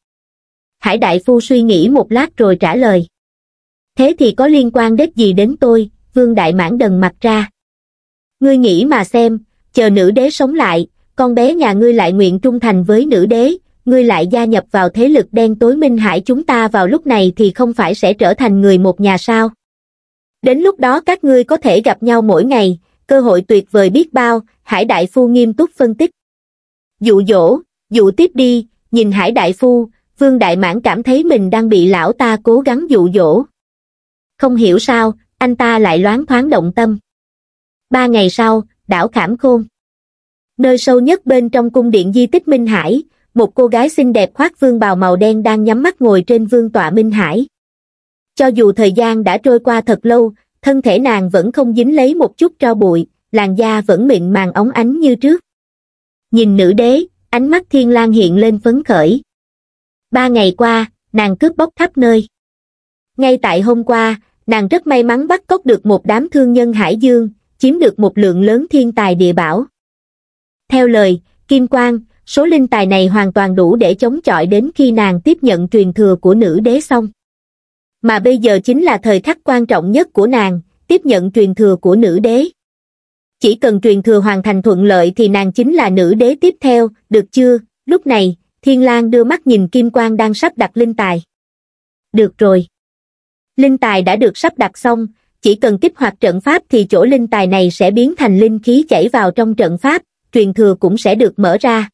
[SPEAKER 1] Hải Đại Phu suy nghĩ một lát rồi trả lời. Thế thì có liên quan đến gì đến tôi? Vương Đại Mãn đần mặt ra. Ngươi nghĩ mà xem, chờ nữ đế sống lại, con bé nhà ngươi lại nguyện trung thành với nữ đế, ngươi lại gia nhập vào thế lực đen tối minh hải chúng ta vào lúc này thì không phải sẽ trở thành người một nhà sao. Đến lúc đó các ngươi có thể gặp nhau mỗi ngày, cơ hội tuyệt vời biết bao, Hải Đại Phu nghiêm túc phân tích. Dụ dỗ, dụ tiếp đi, nhìn Hải Đại Phu, Vương Đại Mãn cảm thấy mình đang bị lão ta cố gắng dụ dỗ. Không hiểu sao, anh ta lại loáng thoáng động tâm. Ba ngày sau, đảo Khảm Khôn. Nơi sâu nhất bên trong cung điện di tích Minh Hải, một cô gái xinh đẹp khoác vương bào màu đen đang nhắm mắt ngồi trên vương tọa Minh Hải. Cho dù thời gian đã trôi qua thật lâu, thân thể nàng vẫn không dính lấy một chút tro bụi, làn da vẫn mịn màng óng ánh như trước. Nhìn nữ đế, ánh mắt thiên lang hiện lên phấn khởi. Ba ngày qua, nàng cướp bóc khắp nơi. Ngay tại hôm qua, nàng rất may mắn bắt cóc được một đám thương nhân hải dương, chiếm được một lượng lớn thiên tài địa bảo. Theo lời, Kim Quang, số linh tài này hoàn toàn đủ để chống chọi đến khi nàng tiếp nhận truyền thừa của nữ đế xong. Mà bây giờ chính là thời khắc quan trọng nhất của nàng, tiếp nhận truyền thừa của nữ đế. Chỉ cần truyền thừa hoàn thành thuận lợi thì nàng chính là nữ đế tiếp theo, được chưa? Lúc này, Thiên Lang đưa mắt nhìn Kim Quang đang sắp đặt linh tài. Được rồi. Linh tài đã được sắp đặt xong, chỉ cần kích hoạt trận pháp thì chỗ linh tài này sẽ biến thành linh khí chảy vào trong trận pháp, truyền thừa cũng sẽ được mở ra.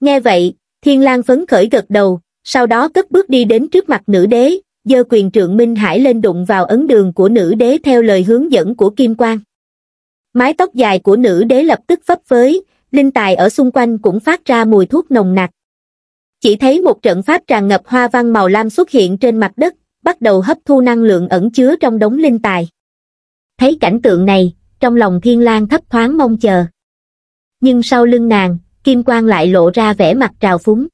[SPEAKER 1] Nghe vậy, Thiên Lang phấn khởi gật đầu, sau đó cất bước đi đến trước mặt nữ đế, giơ quyền trượng Minh Hải lên đụng vào ấn đường của nữ đế theo lời hướng dẫn của Kim Quang. Mái tóc dài của nữ đế lập tức phấp phới, linh tài ở xung quanh cũng phát ra mùi thuốc nồng nặc. Chỉ thấy một trận pháp tràn ngập hoa văn màu lam xuất hiện trên mặt đất, bắt đầu hấp thu năng lượng ẩn chứa trong đống linh tài. Thấy cảnh tượng này, trong lòng Thiên Lang thấp thoáng mong chờ nhưng sau lưng nàng, kim quang lại lộ ra vẻ mặt trào phúng.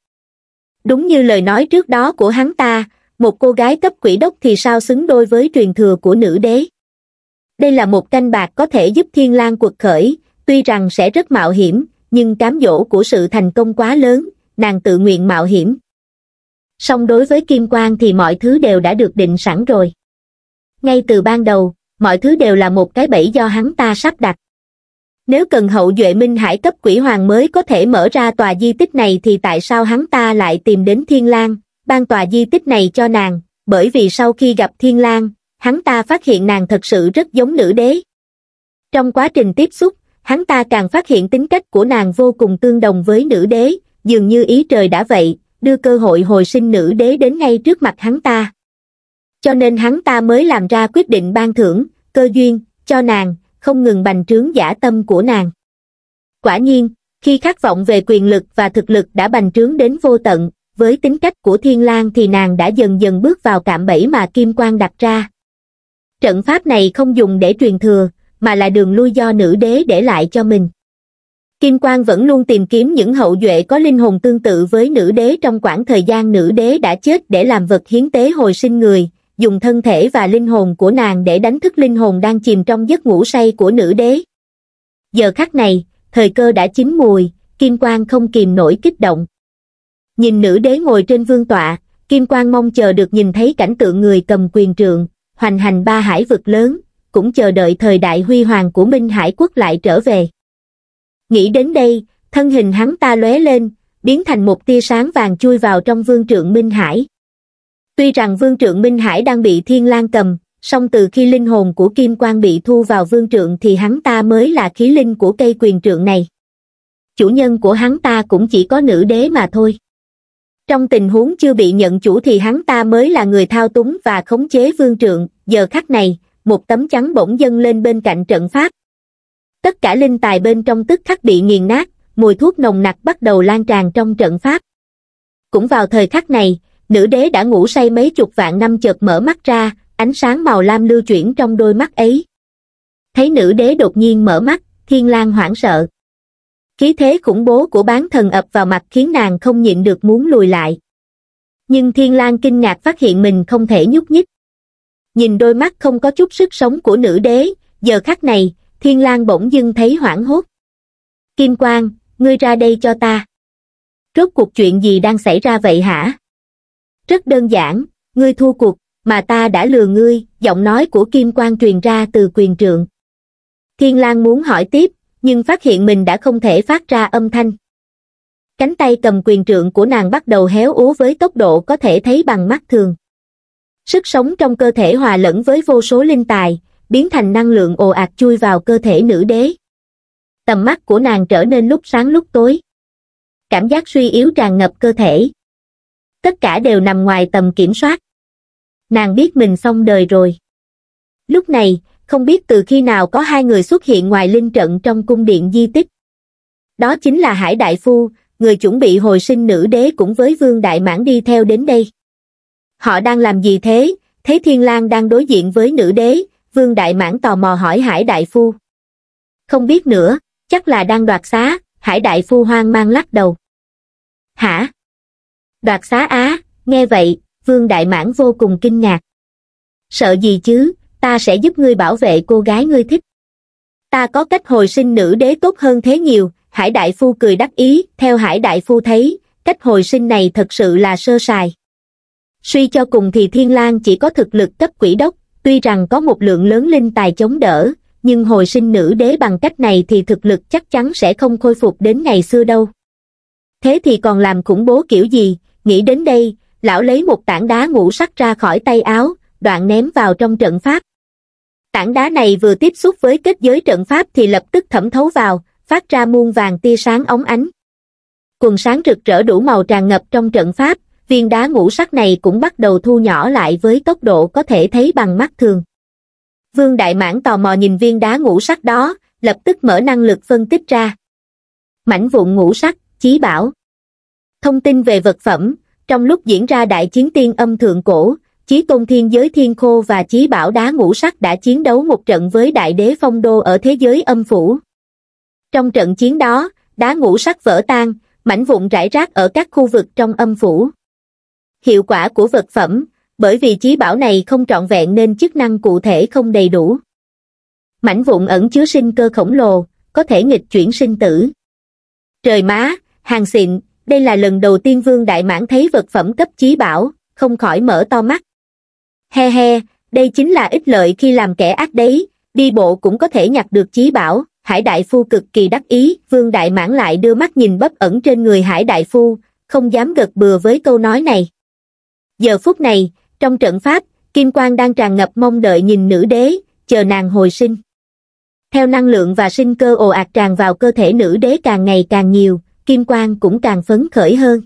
[SPEAKER 1] Đúng như lời nói trước đó của hắn ta, một cô gái cấp quỷ đốc thì sao xứng đôi với truyền thừa của nữ đế. Đây là một canh bạc có thể giúp thiên lang quật khởi, tuy rằng sẽ rất mạo hiểm, nhưng cám dỗ của sự thành công quá lớn, nàng tự nguyện mạo hiểm. Song đối với Kim Quang thì mọi thứ đều đã được định sẵn rồi. Ngay từ ban đầu, mọi thứ đều là một cái bẫy do hắn ta sắp đặt nếu cần hậu duệ minh hải cấp quỷ hoàng mới có thể mở ra tòa di tích này thì tại sao hắn ta lại tìm đến thiên lang ban tòa di tích này cho nàng bởi vì sau khi gặp thiên lang hắn ta phát hiện nàng thật sự rất giống nữ đế trong quá trình tiếp xúc hắn ta càng phát hiện tính cách của nàng vô cùng tương đồng với nữ đế dường như ý trời đã vậy đưa cơ hội hồi sinh nữ đế đến ngay trước mặt hắn ta cho nên hắn ta mới làm ra quyết định ban thưởng cơ duyên cho nàng không ngừng bành trướng giả tâm của nàng. Quả nhiên, khi khát vọng về quyền lực và thực lực đã bành trướng đến vô tận, với tính cách của Thiên Lang thì nàng đã dần dần bước vào cạm bẫy mà Kim Quang đặt ra. Trận pháp này không dùng để truyền thừa, mà là đường lui do nữ đế để lại cho mình. Kim Quang vẫn luôn tìm kiếm những hậu duệ có linh hồn tương tự với nữ đế trong khoảng thời gian nữ đế đã chết để làm vật hiến tế hồi sinh người, dùng thân thể và linh hồn của nàng để đánh thức linh hồn đang chìm trong giấc ngủ say của nữ đế. Giờ khắc này, thời cơ đã chín mùi, Kim Quang không kìm nổi kích động. Nhìn nữ đế ngồi trên vương tọa, Kim Quang mong chờ được nhìn thấy cảnh tượng người cầm quyền trượng, hoành hành ba hải vực lớn, cũng chờ đợi thời đại huy hoàng của Minh Hải Quốc lại trở về. Nghĩ đến đây, thân hình hắn ta lóe lên, biến thành một tia sáng vàng chui vào trong vương trượng Minh Hải tuy rằng vương trượng minh hải đang bị thiên lang cầm song từ khi linh hồn của kim quang bị thu vào vương trượng thì hắn ta mới là khí linh của cây quyền trượng này chủ nhân của hắn ta cũng chỉ có nữ đế mà thôi trong tình huống chưa bị nhận chủ thì hắn ta mới là người thao túng và khống chế vương trượng giờ khắc này một tấm trắng bỗng dâng lên bên cạnh trận pháp tất cả linh tài bên trong tức khắc bị nghiền nát mùi thuốc nồng nặc bắt đầu lan tràn trong trận pháp cũng vào thời khắc này nữ đế đã ngủ say mấy chục vạn năm chợt mở mắt ra, ánh sáng màu lam lưu chuyển trong đôi mắt ấy. Thấy nữ đế đột nhiên mở mắt, thiên lang hoảng sợ. Khí thế khủng bố của bán thần ập vào mặt khiến nàng không nhịn được muốn lùi lại. Nhưng thiên lang kinh ngạc phát hiện mình không thể nhúc nhích. Nhìn đôi mắt không có chút sức sống của nữ đế, giờ khắc này, thiên lang bỗng dưng thấy hoảng hốt. Kim Quang, ngươi ra đây cho ta. Rốt cuộc chuyện gì đang xảy ra vậy hả? Rất đơn giản, ngươi thua cuộc, mà ta đã lừa ngươi, giọng nói của Kim Quang truyền ra từ quyền trượng. Thiên Lang muốn hỏi tiếp, nhưng phát hiện mình đã không thể phát ra âm thanh. Cánh tay cầm quyền trượng của nàng bắt đầu héo úa với tốc độ có thể thấy bằng mắt thường. Sức sống trong cơ thể hòa lẫn với vô số linh tài, biến thành năng lượng ồ ạt chui vào cơ thể nữ đế. Tầm mắt của nàng trở nên lúc sáng lúc tối. Cảm giác suy yếu tràn ngập cơ thể, tất cả đều nằm ngoài tầm kiểm soát. Nàng biết mình xong đời rồi. Lúc này, không biết từ khi nào có hai người xuất hiện ngoài linh trận trong cung điện di tích. Đó chính là Hải Đại Phu, người chuẩn bị hồi sinh nữ đế cũng với Vương Đại Mãn đi theo đến đây. Họ đang làm gì thế? Thế Thiên Lang đang đối diện với nữ đế, Vương Đại Mãn tò mò hỏi Hải Đại Phu. Không biết nữa, chắc là đang đoạt xá, Hải Đại Phu hoang mang lắc đầu. Hả? đoạt xá á nghe vậy vương đại mãn vô cùng kinh ngạc sợ gì chứ ta sẽ giúp ngươi bảo vệ cô gái ngươi thích ta có cách hồi sinh nữ đế tốt hơn thế nhiều hải đại phu cười đắc ý theo hải đại phu thấy cách hồi sinh này thật sự là sơ sài suy cho cùng thì thiên lang chỉ có thực lực cấp quỷ đốc tuy rằng có một lượng lớn linh tài chống đỡ nhưng hồi sinh nữ đế bằng cách này thì thực lực chắc chắn sẽ không khôi phục đến ngày xưa đâu thế thì còn làm khủng bố kiểu gì nghĩ đến đây lão lấy một tảng đá ngũ sắc ra khỏi tay áo đoạn ném vào trong trận pháp tảng đá này vừa tiếp xúc với kết giới trận pháp thì lập tức thẩm thấu vào phát ra muôn vàng tia sáng óng ánh quần sáng rực rỡ đủ màu tràn ngập trong trận pháp viên đá ngũ sắc này cũng bắt đầu thu nhỏ lại với tốc độ có thể thấy bằng mắt thường vương đại mãn tò mò nhìn viên đá ngũ sắc đó lập tức mở năng lực phân tích ra mảnh vụn ngũ sắc chí bảo thông tin về vật phẩm trong lúc diễn ra đại chiến tiên âm thượng cổ chí tôn thiên giới thiên khô và chí bảo đá ngũ sắc đã chiến đấu một trận với đại đế phong đô ở thế giới âm phủ trong trận chiến đó đá ngũ sắc vỡ tan mảnh vụn rải rác ở các khu vực trong âm phủ hiệu quả của vật phẩm bởi vì chí bảo này không trọn vẹn nên chức năng cụ thể không đầy đủ mảnh vụn ẩn chứa sinh cơ khổng lồ có thể nghịch chuyển sinh tử trời má hàng xịn đây là lần đầu tiên vương đại mãn thấy vật phẩm cấp chí bảo không khỏi mở to mắt he he đây chính là ích lợi khi làm kẻ ác đấy đi bộ cũng có thể nhặt được chí bảo hải đại phu cực kỳ đắc ý vương đại mãn lại đưa mắt nhìn bấp ẩn trên người hải đại phu không dám gật bừa với câu nói này giờ phút này trong trận pháp kim quang đang tràn ngập mong đợi nhìn nữ đế chờ nàng hồi sinh theo năng lượng và sinh cơ ồ ạt tràn vào cơ thể nữ đế càng ngày càng nhiều Kim Quang cũng càng phấn khởi hơn.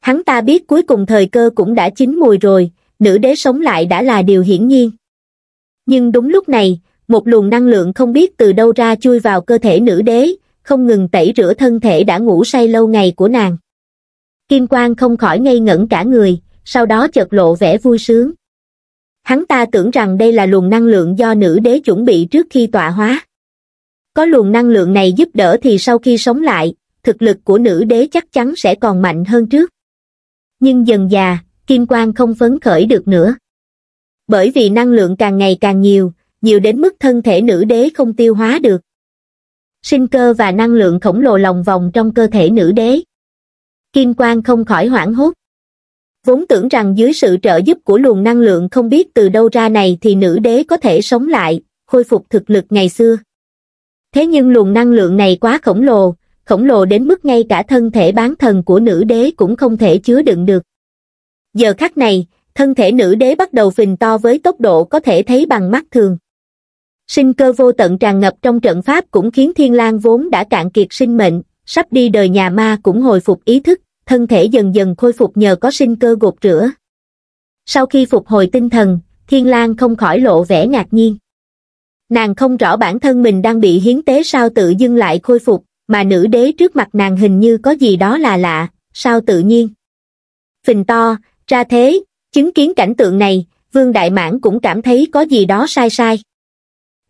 [SPEAKER 1] Hắn ta biết cuối cùng thời cơ cũng đã chín mùi rồi, nữ đế sống lại đã là điều hiển nhiên. Nhưng đúng lúc này, một luồng năng lượng không biết từ đâu ra chui vào cơ thể nữ đế, không ngừng tẩy rửa thân thể đã ngủ say lâu ngày của nàng. Kim Quang không khỏi ngây ngẩn cả người, sau đó chợt lộ vẻ vui sướng. Hắn ta tưởng rằng đây là luồng năng lượng do nữ đế chuẩn bị trước khi tọa hóa. Có luồng năng lượng này giúp đỡ thì sau khi sống lại, thực lực của nữ đế chắc chắn sẽ còn mạnh hơn trước nhưng dần già kim quang không phấn khởi được nữa bởi vì năng lượng càng ngày càng nhiều nhiều đến mức thân thể nữ đế không tiêu hóa được sinh cơ và năng lượng khổng lồ lòng vòng trong cơ thể nữ đế kim quang không khỏi hoảng hốt vốn tưởng rằng dưới sự trợ giúp của luồng năng lượng không biết từ đâu ra này thì nữ đế có thể sống lại khôi phục thực lực ngày xưa thế nhưng luồng năng lượng này quá khổng lồ khổng lồ đến mức ngay cả thân thể bán thần của nữ đế cũng không thể chứa đựng được. Giờ khắc này, thân thể nữ đế bắt đầu phình to với tốc độ có thể thấy bằng mắt thường. Sinh cơ vô tận tràn ngập trong trận pháp cũng khiến thiên lang vốn đã cạn kiệt sinh mệnh, sắp đi đời nhà ma cũng hồi phục ý thức, thân thể dần dần khôi phục nhờ có sinh cơ gột rửa. Sau khi phục hồi tinh thần, thiên lang không khỏi lộ vẻ ngạc nhiên. Nàng không rõ bản thân mình đang bị hiến tế sao tự dưng lại khôi phục, mà nữ đế trước mặt nàng hình như có gì đó là lạ, sao tự nhiên. Phình to, ra thế, chứng kiến cảnh tượng này, Vương Đại Mãn cũng cảm thấy có gì đó sai sai.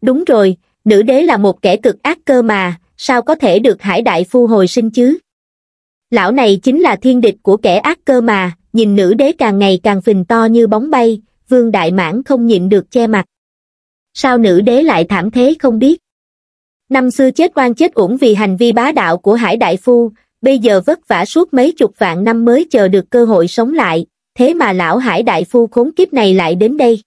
[SPEAKER 1] Đúng rồi, nữ đế là một kẻ cực ác cơ mà, sao có thể được hải đại phu hồi sinh chứ? Lão này chính là thiên địch của kẻ ác cơ mà, nhìn nữ đế càng ngày càng phình to như bóng bay, Vương Đại Mãn không nhịn được che mặt. Sao nữ đế lại thảm thế không biết? năm xưa chết oan chết uổng vì hành vi bá đạo của hải đại phu bây giờ vất vả suốt mấy chục vạn năm mới chờ được cơ hội sống lại thế mà lão hải đại phu khốn kiếp này lại đến đây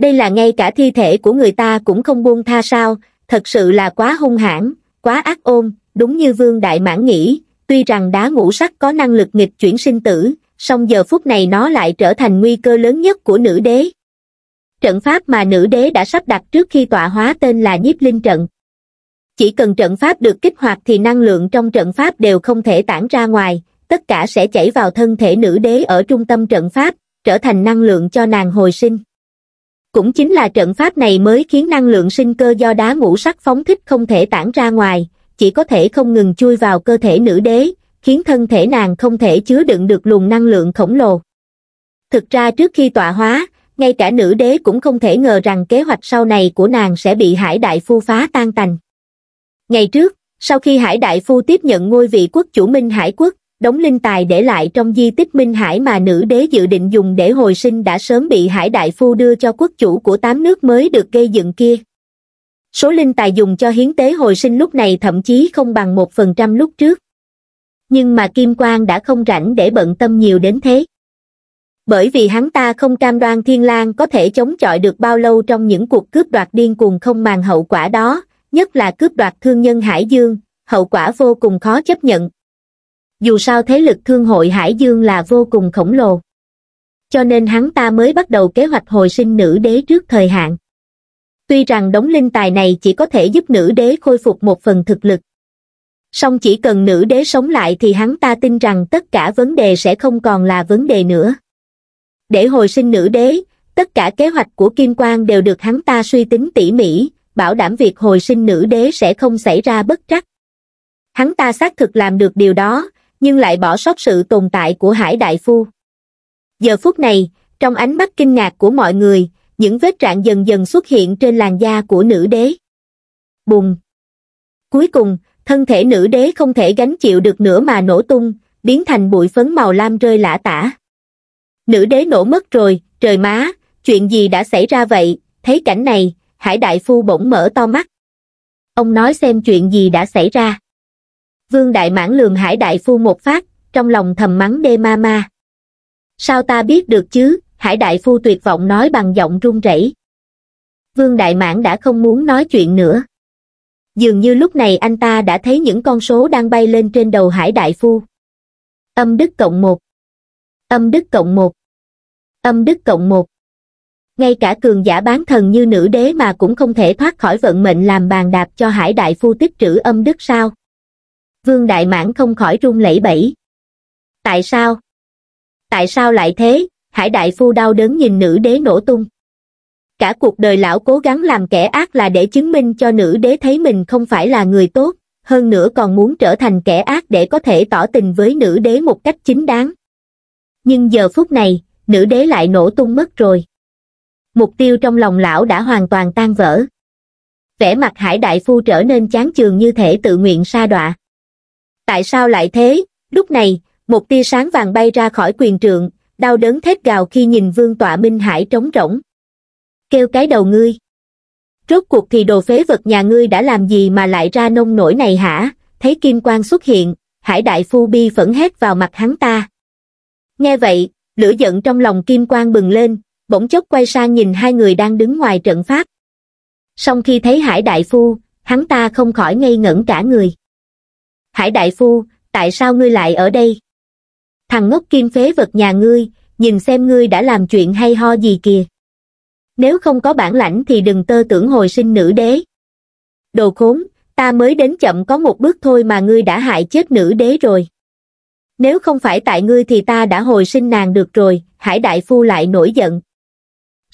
[SPEAKER 1] đây là ngay cả thi thể của người ta cũng không buông tha sao thật sự là quá hung hãn quá ác ôn đúng như vương đại mãn nghĩ tuy rằng đá ngũ sắc có năng lực nghịch chuyển sinh tử song giờ phút này nó lại trở thành nguy cơ lớn nhất của nữ đế trận pháp mà nữ đế đã sắp đặt trước khi tọa hóa tên là nhiếp linh trận chỉ cần trận pháp được kích hoạt thì năng lượng trong trận pháp đều không thể tản ra ngoài tất cả sẽ chảy vào thân thể nữ đế ở trung tâm trận pháp trở thành năng lượng cho nàng hồi sinh cũng chính là trận pháp này mới khiến năng lượng sinh cơ do đá ngũ sắc phóng thích không thể tản ra ngoài chỉ có thể không ngừng chui vào cơ thể nữ đế khiến thân thể nàng không thể chứa đựng được luồng năng lượng khổng lồ thực ra trước khi tọa hóa ngay cả nữ đế cũng không thể ngờ rằng kế hoạch sau này của nàng sẽ bị hải đại phu phá tan tành ngày trước sau khi hải đại phu tiếp nhận ngôi vị quốc chủ minh hải quốc đống linh tài để lại trong di tích minh hải mà nữ đế dự định dùng để hồi sinh đã sớm bị hải đại phu đưa cho quốc chủ của tám nước mới được gây dựng kia số linh tài dùng cho hiến tế hồi sinh lúc này thậm chí không bằng một phần trăm lúc trước nhưng mà kim quang đã không rảnh để bận tâm nhiều đến thế bởi vì hắn ta không cam đoan thiên lang có thể chống chọi được bao lâu trong những cuộc cướp đoạt điên cuồng không màng hậu quả đó nhất là cướp đoạt thương nhân Hải Dương, hậu quả vô cùng khó chấp nhận. Dù sao thế lực thương hội Hải Dương là vô cùng khổng lồ. Cho nên hắn ta mới bắt đầu kế hoạch hồi sinh nữ đế trước thời hạn. Tuy rằng đống linh tài này chỉ có thể giúp nữ đế khôi phục một phần thực lực. song chỉ cần nữ đế sống lại thì hắn ta tin rằng tất cả vấn đề sẽ không còn là vấn đề nữa. Để hồi sinh nữ đế, tất cả kế hoạch của Kim Quang đều được hắn ta suy tính tỉ mỉ, bảo đảm việc hồi sinh nữ đế sẽ không xảy ra bất trắc. Hắn ta xác thực làm được điều đó, nhưng lại bỏ sót sự tồn tại của Hải Đại Phu. Giờ phút này, trong ánh mắt kinh ngạc của mọi người, những vết rạn dần dần xuất hiện trên làn da của nữ đế. Bùng! Cuối cùng, thân thể nữ đế không thể gánh chịu được nữa mà nổ tung, biến thành bụi phấn màu lam rơi lả tả. Nữ đế nổ mất rồi, trời má, chuyện gì đã xảy ra vậy, thấy cảnh này, Hải Đại Phu bỗng mở to mắt. Ông nói xem chuyện gì đã xảy ra. Vương Đại Mãn lường Hải Đại Phu một phát, trong lòng thầm mắng đê ma ma. Sao ta biết được chứ, Hải Đại Phu tuyệt vọng nói bằng giọng run rẩy. Vương Đại Mãn đã không muốn nói chuyện nữa. Dường như lúc này anh ta đã thấy những con số đang bay lên trên đầu Hải Đại Phu. Âm đức cộng một Âm đức cộng một Âm đức cộng một ngay cả cường giả bán thần như nữ đế mà cũng không thể thoát khỏi vận mệnh làm bàn đạp cho hải đại phu tích trữ âm đức sao vương đại mãn không khỏi run lẩy bẩy tại sao tại sao lại thế hải đại phu đau đớn nhìn nữ đế nổ tung cả cuộc đời lão cố gắng làm kẻ ác là để chứng minh cho nữ đế thấy mình không phải là người tốt hơn nữa còn muốn trở thành kẻ ác để có thể tỏ tình với nữ đế một cách chính đáng nhưng giờ phút này nữ đế lại nổ tung mất rồi mục tiêu trong lòng lão đã hoàn toàn tan vỡ vẻ mặt hải đại phu trở nên chán chường như thể tự nguyện sa đọa tại sao lại thế lúc này một tia sáng vàng bay ra khỏi quyền trượng đau đớn thét gào khi nhìn vương tọa minh hải trống rỗng kêu cái đầu ngươi rốt cuộc thì đồ phế vật nhà ngươi đã làm gì mà lại ra nông nổi này hả thấy kim quang xuất hiện hải đại phu bi phẫn hét vào mặt hắn ta nghe vậy lửa giận trong lòng kim quang bừng lên bỗng chốc quay sang nhìn hai người đang đứng ngoài trận pháp. Song khi thấy Hải Đại Phu, hắn ta không khỏi ngây ngẩn cả người. Hải Đại Phu, tại sao ngươi lại ở đây? Thằng ngốc kim phế vật nhà ngươi, nhìn xem ngươi đã làm chuyện hay ho gì kìa. Nếu không có bản lãnh thì đừng tơ tưởng hồi sinh nữ đế. Đồ khốn, ta mới đến chậm có một bước thôi mà ngươi đã hại chết nữ đế rồi. Nếu không phải tại ngươi thì ta đã hồi sinh nàng được rồi, Hải Đại Phu lại nổi giận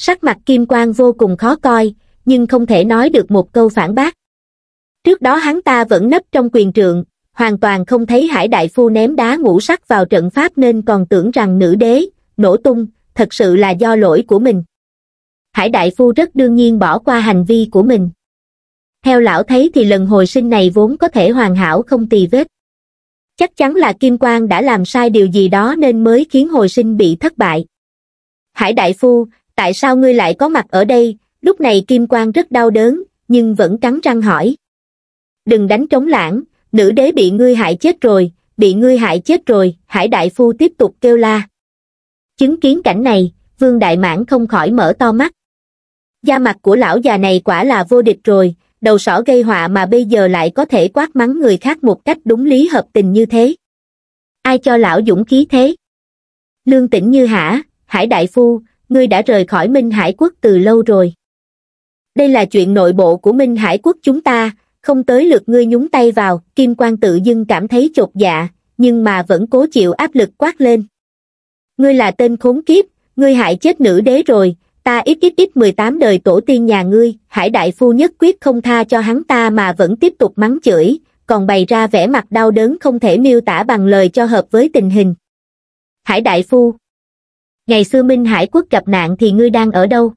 [SPEAKER 1] sắc mặt kim quang vô cùng khó coi nhưng không thể nói được một câu phản bác trước đó hắn ta vẫn nấp trong quyền trượng hoàn toàn không thấy hải đại phu ném đá ngũ sắc vào trận pháp nên còn tưởng rằng nữ đế nổ tung thật sự là do lỗi của mình hải đại phu rất đương nhiên bỏ qua hành vi của mình theo lão thấy thì lần hồi sinh này vốn có thể hoàn hảo không tì vết chắc chắn là kim quang đã làm sai điều gì đó nên mới khiến hồi sinh bị thất bại hải đại phu tại sao ngươi lại có mặt ở đây lúc này kim quang rất đau đớn nhưng vẫn cắn răng hỏi đừng đánh trống lãng nữ đế bị ngươi hại chết rồi bị ngươi hại chết rồi hải đại phu tiếp tục kêu la chứng kiến cảnh này vương đại mãn không khỏi mở to mắt da mặt của lão già này quả là vô địch rồi đầu sỏ gây họa mà bây giờ lại có thể quát mắng người khác một cách đúng lý hợp tình như thế ai cho lão dũng khí thế lương tĩnh như hả hải đại phu ngươi đã rời khỏi Minh Hải Quốc từ lâu rồi. Đây là chuyện nội bộ của Minh Hải Quốc chúng ta, không tới lượt ngươi nhúng tay vào, Kim Quang tự dưng cảm thấy chột dạ, nhưng mà vẫn cố chịu áp lực quát lên. Ngươi là tên khốn kiếp, ngươi hại chết nữ đế rồi, ta ít ít ít 18 đời tổ tiên nhà ngươi, hải đại phu nhất quyết không tha cho hắn ta mà vẫn tiếp tục mắng chửi, còn bày ra vẻ mặt đau đớn không thể miêu tả bằng lời cho hợp với tình hình. Hải đại phu, ngày xưa minh hải quốc gặp nạn thì ngươi đang ở đâu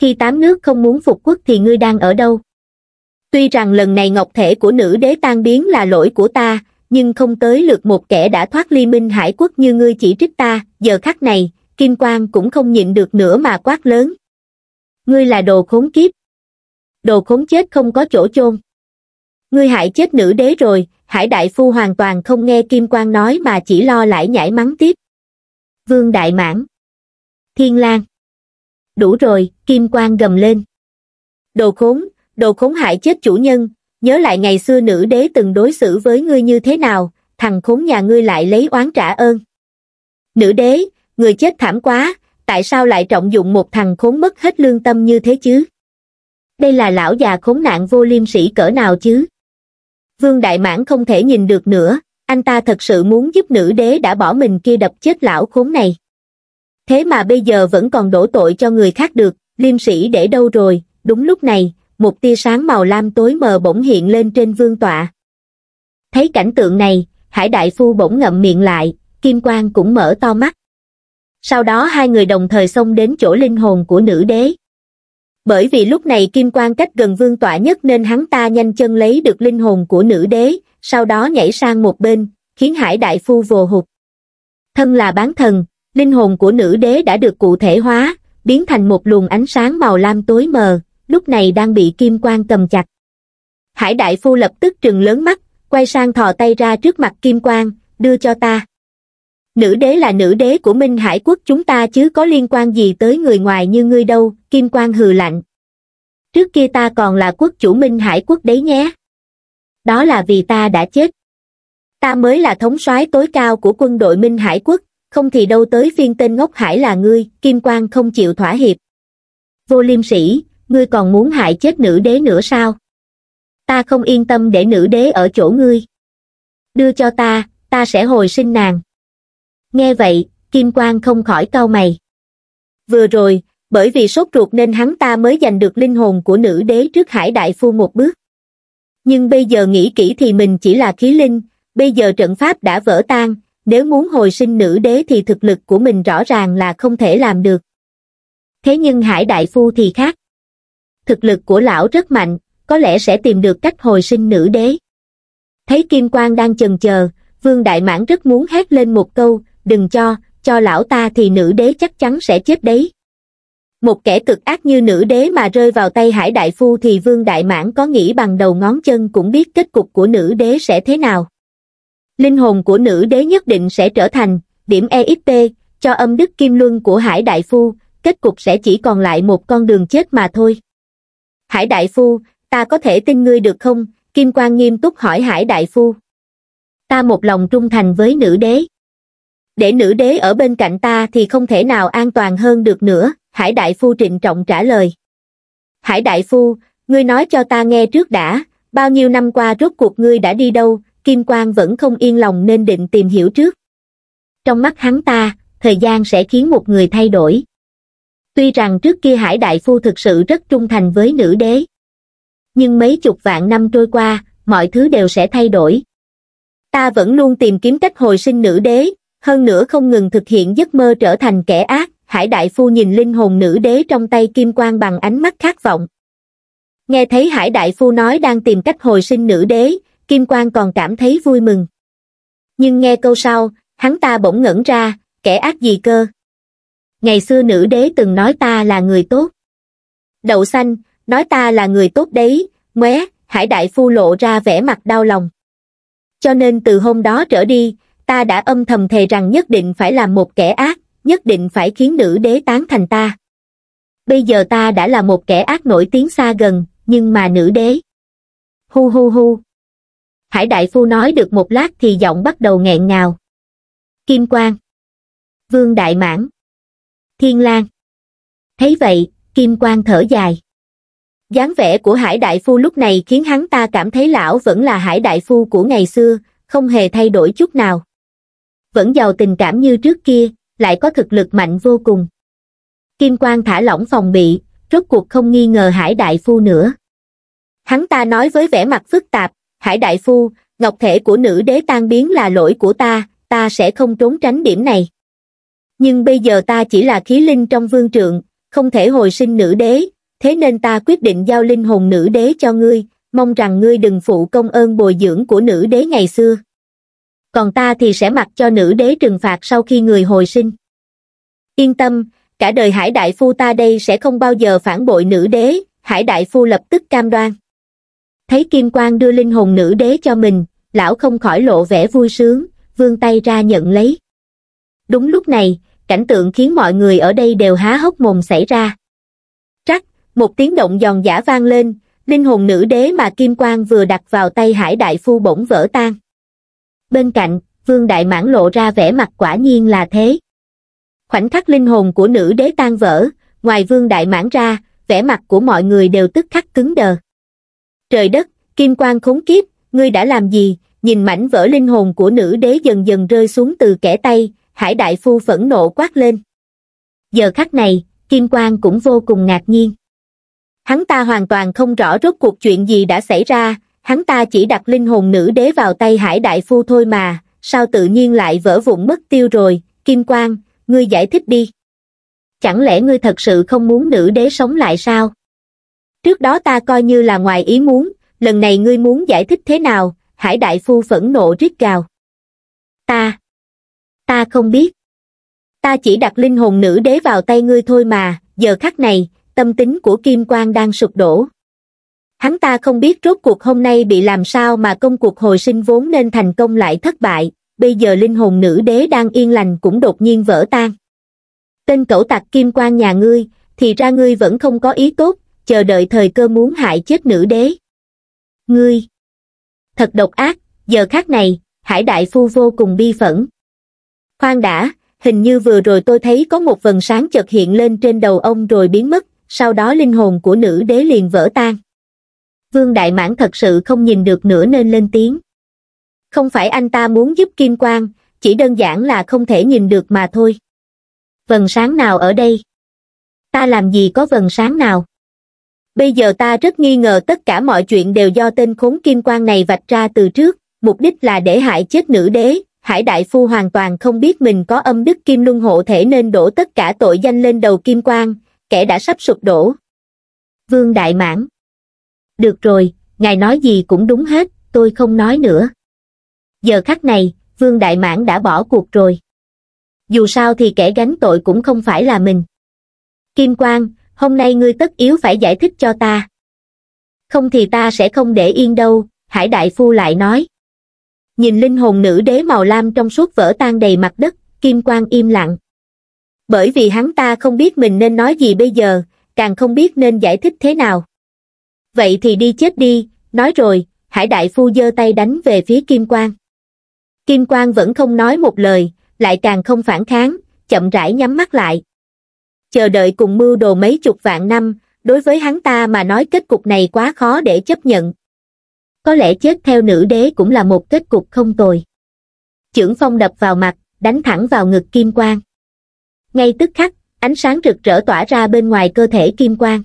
[SPEAKER 1] khi tám nước không muốn phục quốc thì ngươi đang ở đâu tuy rằng lần này ngọc thể của nữ đế tan biến là lỗi của ta nhưng không tới lượt một kẻ đã thoát ly minh hải quốc như ngươi chỉ trích ta giờ khắc này kim quang cũng không nhịn được nữa mà quát lớn ngươi là đồ khốn kiếp đồ khốn chết không có chỗ chôn ngươi hại chết nữ đế rồi hải đại phu hoàn toàn không nghe kim quang nói mà chỉ lo lải nhảy mắng tiếp Vương Đại Mãn. Thiên Lang. Đủ rồi, Kim Quang gầm lên. Đồ khốn, đồ khốn hại chết chủ nhân, nhớ lại ngày xưa nữ đế từng đối xử với ngươi như thế nào, thằng khốn nhà ngươi lại lấy oán trả ơn. Nữ đế, người chết thảm quá, tại sao lại trọng dụng một thằng khốn mất hết lương tâm như thế chứ? Đây là lão già khốn nạn vô liêm sỉ cỡ nào chứ? Vương Đại Mãn không thể nhìn được nữa, anh ta thật sự muốn giúp nữ đế đã bỏ mình kia đập chết lão khốn này. Thế mà bây giờ vẫn còn đổ tội cho người khác được, liêm sĩ để đâu rồi, đúng lúc này, một tia sáng màu lam tối mờ bỗng hiện lên trên vương tọa. Thấy cảnh tượng này, hải đại phu bỗng ngậm miệng lại, kim quang cũng mở to mắt. Sau đó hai người đồng thời xông đến chỗ linh hồn của nữ đế bởi vì lúc này kim quan cách gần vương tọa nhất nên hắn ta nhanh chân lấy được linh hồn của nữ đế sau đó nhảy sang một bên khiến hải đại phu vồ hụt thân là bán thần linh hồn của nữ đế đã được cụ thể hóa biến thành một luồng ánh sáng màu lam tối mờ lúc này đang bị kim quan cầm chặt hải đại phu lập tức trừng lớn mắt quay sang thò tay ra trước mặt kim quan đưa cho ta nữ đế là nữ đế của Minh Hải quốc chúng ta chứ có liên quan gì tới người ngoài như ngươi đâu, Kim Quang hừ lạnh. Trước kia ta còn là quốc chủ Minh Hải quốc đấy nhé. Đó là vì ta đã chết. Ta mới là thống soái tối cao của quân đội Minh Hải quốc, không thì đâu tới phiên tên ngốc hải là ngươi, Kim Quang không chịu thỏa hiệp. Vô liêm sĩ, ngươi còn muốn hại chết nữ đế nữa sao? Ta không yên tâm để nữ đế ở chỗ ngươi. Đưa cho ta, ta sẽ hồi sinh nàng nghe vậy kim quang không khỏi cau mày vừa rồi bởi vì sốt ruột nên hắn ta mới giành được linh hồn của nữ đế trước hải đại phu một bước nhưng bây giờ nghĩ kỹ thì mình chỉ là khí linh bây giờ trận pháp đã vỡ tan nếu muốn hồi sinh nữ đế thì thực lực của mình rõ ràng là không thể làm được thế nhưng hải đại phu thì khác thực lực của lão rất mạnh có lẽ sẽ tìm được cách hồi sinh nữ đế thấy kim quang đang chần chờ vương đại mãn rất muốn hét lên một câu đừng cho cho lão ta thì nữ đế chắc chắn sẽ chết đấy một kẻ cực ác như nữ đế mà rơi vào tay hải đại phu thì vương đại mãn có nghĩ bằng đầu ngón chân cũng biết kết cục của nữ đế sẽ thế nào linh hồn của nữ đế nhất định sẽ trở thành điểm EXP cho âm đức kim luân của hải đại phu kết cục sẽ chỉ còn lại một con đường chết mà thôi hải đại phu ta có thể tin ngươi được không kim quang nghiêm túc hỏi hải đại phu ta một lòng trung thành với nữ đế để nữ đế ở bên cạnh ta thì không thể nào an toàn hơn được nữa, Hải Đại Phu trịnh trọng trả lời. Hải Đại Phu, ngươi nói cho ta nghe trước đã, bao nhiêu năm qua rốt cuộc ngươi đã đi đâu, Kim Quang vẫn không yên lòng nên định tìm hiểu trước. Trong mắt hắn ta, thời gian sẽ khiến một người thay đổi. Tuy rằng trước kia Hải Đại Phu thực sự rất trung thành với nữ đế. Nhưng mấy chục vạn năm trôi qua, mọi thứ đều sẽ thay đổi. Ta vẫn luôn tìm kiếm cách hồi sinh nữ đế, hơn nữa không ngừng thực hiện giấc mơ trở thành kẻ ác hải đại phu nhìn linh hồn nữ đế trong tay kim quang bằng ánh mắt khát vọng nghe thấy hải đại phu nói đang tìm cách hồi sinh nữ đế kim quang còn cảm thấy vui mừng nhưng nghe câu sau hắn ta bỗng ngẩn ra kẻ ác gì cơ ngày xưa nữ đế từng nói ta là người tốt đậu xanh nói ta là người tốt đấy ngoé hải đại phu lộ ra vẻ mặt đau lòng cho nên từ hôm đó trở đi ta đã âm thầm thề rằng nhất định phải làm một kẻ ác, nhất định phải khiến nữ đế tán thành ta. Bây giờ ta đã là một kẻ ác nổi tiếng xa gần, nhưng mà nữ đế... Hu hu hu. Hải đại phu nói được một lát thì giọng bắt đầu nghẹn ngào. Kim Quang. Vương Đại Mãn. Thiên Lang. Thấy vậy, Kim Quang thở dài. dáng vẻ của Hải Đại Phu lúc này khiến hắn ta cảm thấy lão vẫn là Hải Đại Phu của ngày xưa, không hề thay đổi chút nào vẫn giàu tình cảm như trước kia lại có thực lực mạnh vô cùng kim quang thả lỏng phòng bị rốt cuộc không nghi ngờ hải đại phu nữa hắn ta nói với vẻ mặt phức tạp hải đại phu ngọc thể của nữ đế tan biến là lỗi của ta ta sẽ không trốn tránh điểm này nhưng bây giờ ta chỉ là khí linh trong vương trượng không thể hồi sinh nữ đế thế nên ta quyết định giao linh hồn nữ đế cho ngươi mong rằng ngươi đừng phụ công ơn bồi dưỡng của nữ đế ngày xưa còn ta thì sẽ mặc cho nữ đế trừng phạt sau khi người hồi sinh. Yên tâm, cả đời hải đại phu ta đây sẽ không bao giờ phản bội nữ đế, hải đại phu lập tức cam đoan. Thấy Kim Quang đưa linh hồn nữ đế cho mình, lão không khỏi lộ vẻ vui sướng, vươn tay ra nhận lấy. Đúng lúc này, cảnh tượng khiến mọi người ở đây đều há hốc mồm xảy ra. Trắc, một tiếng động giòn giả vang lên, linh hồn nữ đế mà Kim Quang vừa đặt vào tay hải đại phu bỗng vỡ tan bên cạnh, vương đại mãn lộ ra vẻ mặt quả nhiên là thế. Khoảnh khắc linh hồn của nữ đế tan vỡ, ngoài vương đại mãn ra, vẻ mặt của mọi người đều tức khắc cứng đờ. Trời đất, kim quang khốn kiếp, ngươi đã làm gì? Nhìn mảnh vỡ linh hồn của nữ đế dần dần rơi xuống từ kẻ tay, hải đại phu phẫn nộ quát lên. Giờ khắc này, kim quang cũng vô cùng ngạc nhiên. Hắn ta hoàn toàn không rõ rốt cuộc chuyện gì đã xảy ra, hắn ta chỉ đặt linh hồn nữ đế vào tay hải đại phu thôi mà sao tự nhiên lại vỡ vụn mất tiêu rồi kim quang ngươi giải thích đi chẳng lẽ ngươi thật sự không muốn nữ đế sống lại sao trước đó ta coi như là ngoài ý muốn lần này ngươi muốn giải thích thế nào hải đại phu phẫn nộ rít gào ta ta không biết ta chỉ đặt linh hồn nữ đế vào tay ngươi thôi mà giờ khắc này tâm tính của kim quang đang sụp đổ hắn ta không biết rốt cuộc hôm nay bị làm sao mà công cuộc hồi sinh vốn nên thành công lại thất bại, bây giờ linh hồn nữ đế đang yên lành cũng đột nhiên vỡ tan. Tên cẩu tặc kim quan nhà ngươi, thì ra ngươi vẫn không có ý tốt, chờ đợi thời cơ muốn hại chết nữ đế. Ngươi! Thật độc ác, giờ khác này, hải đại phu vô cùng bi phẫn. Khoan đã, hình như vừa rồi tôi thấy có một vần sáng chợt hiện lên trên đầu ông rồi biến mất, sau đó linh hồn của nữ đế liền vỡ tan. Vương Đại Mãn thật sự không nhìn được nữa nên lên tiếng. Không phải anh ta muốn giúp Kim Quang, chỉ đơn giản là không thể nhìn được mà thôi. Vần sáng nào ở đây? Ta làm gì có vần sáng nào? Bây giờ ta rất nghi ngờ tất cả mọi chuyện đều do tên khốn Kim Quang này vạch ra từ trước, mục đích là để hại chết nữ đế, Hải Đại Phu hoàn toàn không biết mình có âm đức Kim Luân hộ thể nên đổ tất cả tội danh lên đầu Kim Quang, kẻ đã sắp sụp đổ. Vương Đại Mãn được rồi, ngài nói gì cũng đúng hết, tôi không nói nữa. Giờ khắc này, Vương Đại Mãn đã bỏ cuộc rồi. Dù sao thì kẻ gánh tội cũng không phải là mình. Kim Quang, hôm nay ngươi tất yếu phải giải thích cho ta. Không thì ta sẽ không để yên đâu, Hải Đại Phu lại nói. Nhìn linh hồn nữ đế màu lam trong suốt vỡ tan đầy mặt đất, Kim Quang im lặng. Bởi vì hắn ta không biết mình nên nói gì bây giờ, càng không biết nên giải thích thế nào vậy thì đi chết đi, nói rồi, hải đại phu giơ tay đánh về phía Kim Quang. Kim Quang vẫn không nói một lời, lại càng không phản kháng, chậm rãi nhắm mắt lại. Chờ đợi cùng mưu đồ mấy chục vạn năm, đối với hắn ta mà nói kết cục này quá khó để chấp nhận. Có lẽ chết theo nữ đế cũng là một kết cục không tồi. Chưởng phong đập vào mặt, đánh thẳng vào ngực Kim Quang. Ngay tức khắc, ánh sáng rực rỡ tỏa ra bên ngoài cơ thể Kim Quang.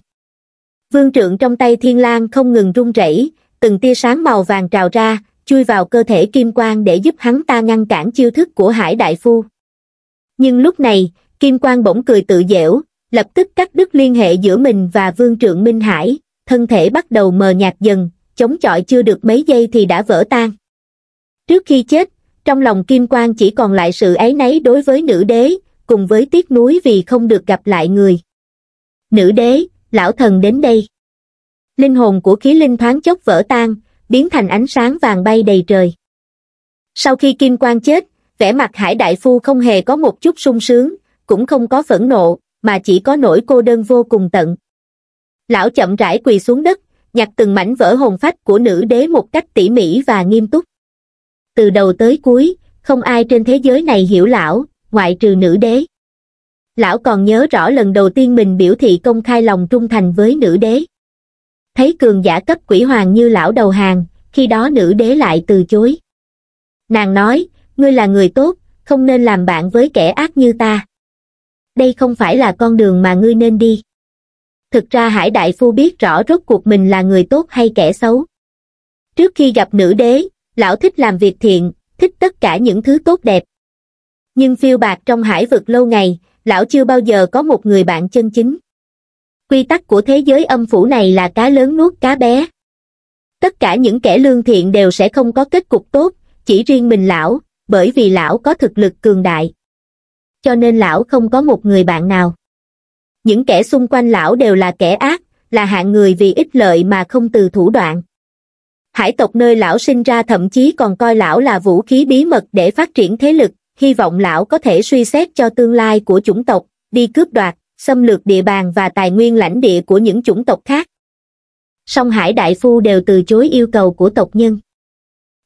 [SPEAKER 1] Vương trượng trong tay thiên lang không ngừng rung rẩy, từng tia sáng màu vàng trào ra, chui vào cơ thể kim quang để giúp hắn ta ngăn cản chiêu thức của hải đại phu. Nhưng lúc này, kim quang bỗng cười tự dễu, lập tức cắt đứt liên hệ giữa mình và vương trượng Minh Hải, thân thể bắt đầu mờ nhạt dần, chống chọi chưa được mấy giây thì đã vỡ tan. Trước khi chết, trong lòng kim quang chỉ còn lại sự ấy nấy đối với nữ đế, cùng với tiếc nuối vì không được gặp lại người. Nữ đế, lão thần đến đây. Linh hồn của khí linh thoáng chốc vỡ tan, biến thành ánh sáng vàng bay đầy trời. Sau khi Kim Quang chết, vẻ mặt Hải Đại Phu không hề có một chút sung sướng, cũng không có phẫn nộ, mà chỉ có nỗi cô đơn vô cùng tận. Lão chậm rãi quỳ xuống đất, nhặt từng mảnh vỡ hồn phách của nữ đế một cách tỉ mỉ và nghiêm túc. Từ đầu tới cuối, không ai trên thế giới này hiểu lão, ngoại trừ nữ đế lão còn nhớ rõ lần đầu tiên mình biểu thị công khai lòng trung thành với nữ đế. Thấy cường giả cấp quỷ hoàng như lão đầu hàng, khi đó nữ đế lại từ chối. Nàng nói, ngươi là người tốt, không nên làm bạn với kẻ ác như ta. Đây không phải là con đường mà ngươi nên đi. Thực ra hải đại phu biết rõ rốt cuộc mình là người tốt hay kẻ xấu. Trước khi gặp nữ đế, lão thích làm việc thiện, thích tất cả những thứ tốt đẹp. Nhưng phiêu bạc trong hải vực lâu ngày, lão chưa bao giờ có một người bạn chân chính quy tắc của thế giới âm phủ này là cá lớn nuốt cá bé tất cả những kẻ lương thiện đều sẽ không có kết cục tốt chỉ riêng mình lão bởi vì lão có thực lực cường đại cho nên lão không có một người bạn nào những kẻ xung quanh lão đều là kẻ ác là hạng người vì ích lợi mà không từ thủ đoạn hải tộc nơi lão sinh ra thậm chí còn coi lão là vũ khí bí mật để phát triển thế lực hy vọng lão có thể suy xét cho tương lai của chủng tộc, đi cướp đoạt, xâm lược địa bàn và tài nguyên lãnh địa của những chủng tộc khác. Song Hải Đại Phu đều từ chối yêu cầu của tộc nhân.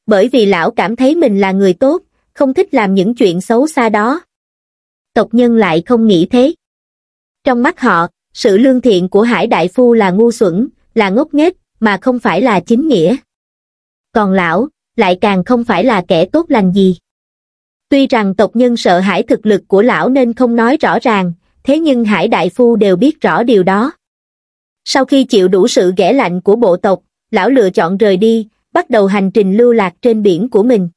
[SPEAKER 1] Bởi vì lão cảm thấy mình là người tốt, không thích làm những chuyện xấu xa đó. Tộc nhân lại không nghĩ thế. Trong mắt họ, sự lương thiện của Hải Đại Phu là ngu xuẩn, là ngốc nghếch, mà không phải là chính nghĩa. Còn lão, lại càng không phải là kẻ tốt lành gì tuy rằng tộc nhân sợ hãi thực lực của lão nên không nói rõ ràng thế nhưng hải đại phu đều biết rõ điều đó sau khi chịu đủ sự ghẻ lạnh của bộ tộc lão lựa chọn rời đi bắt đầu hành trình lưu lạc trên biển của mình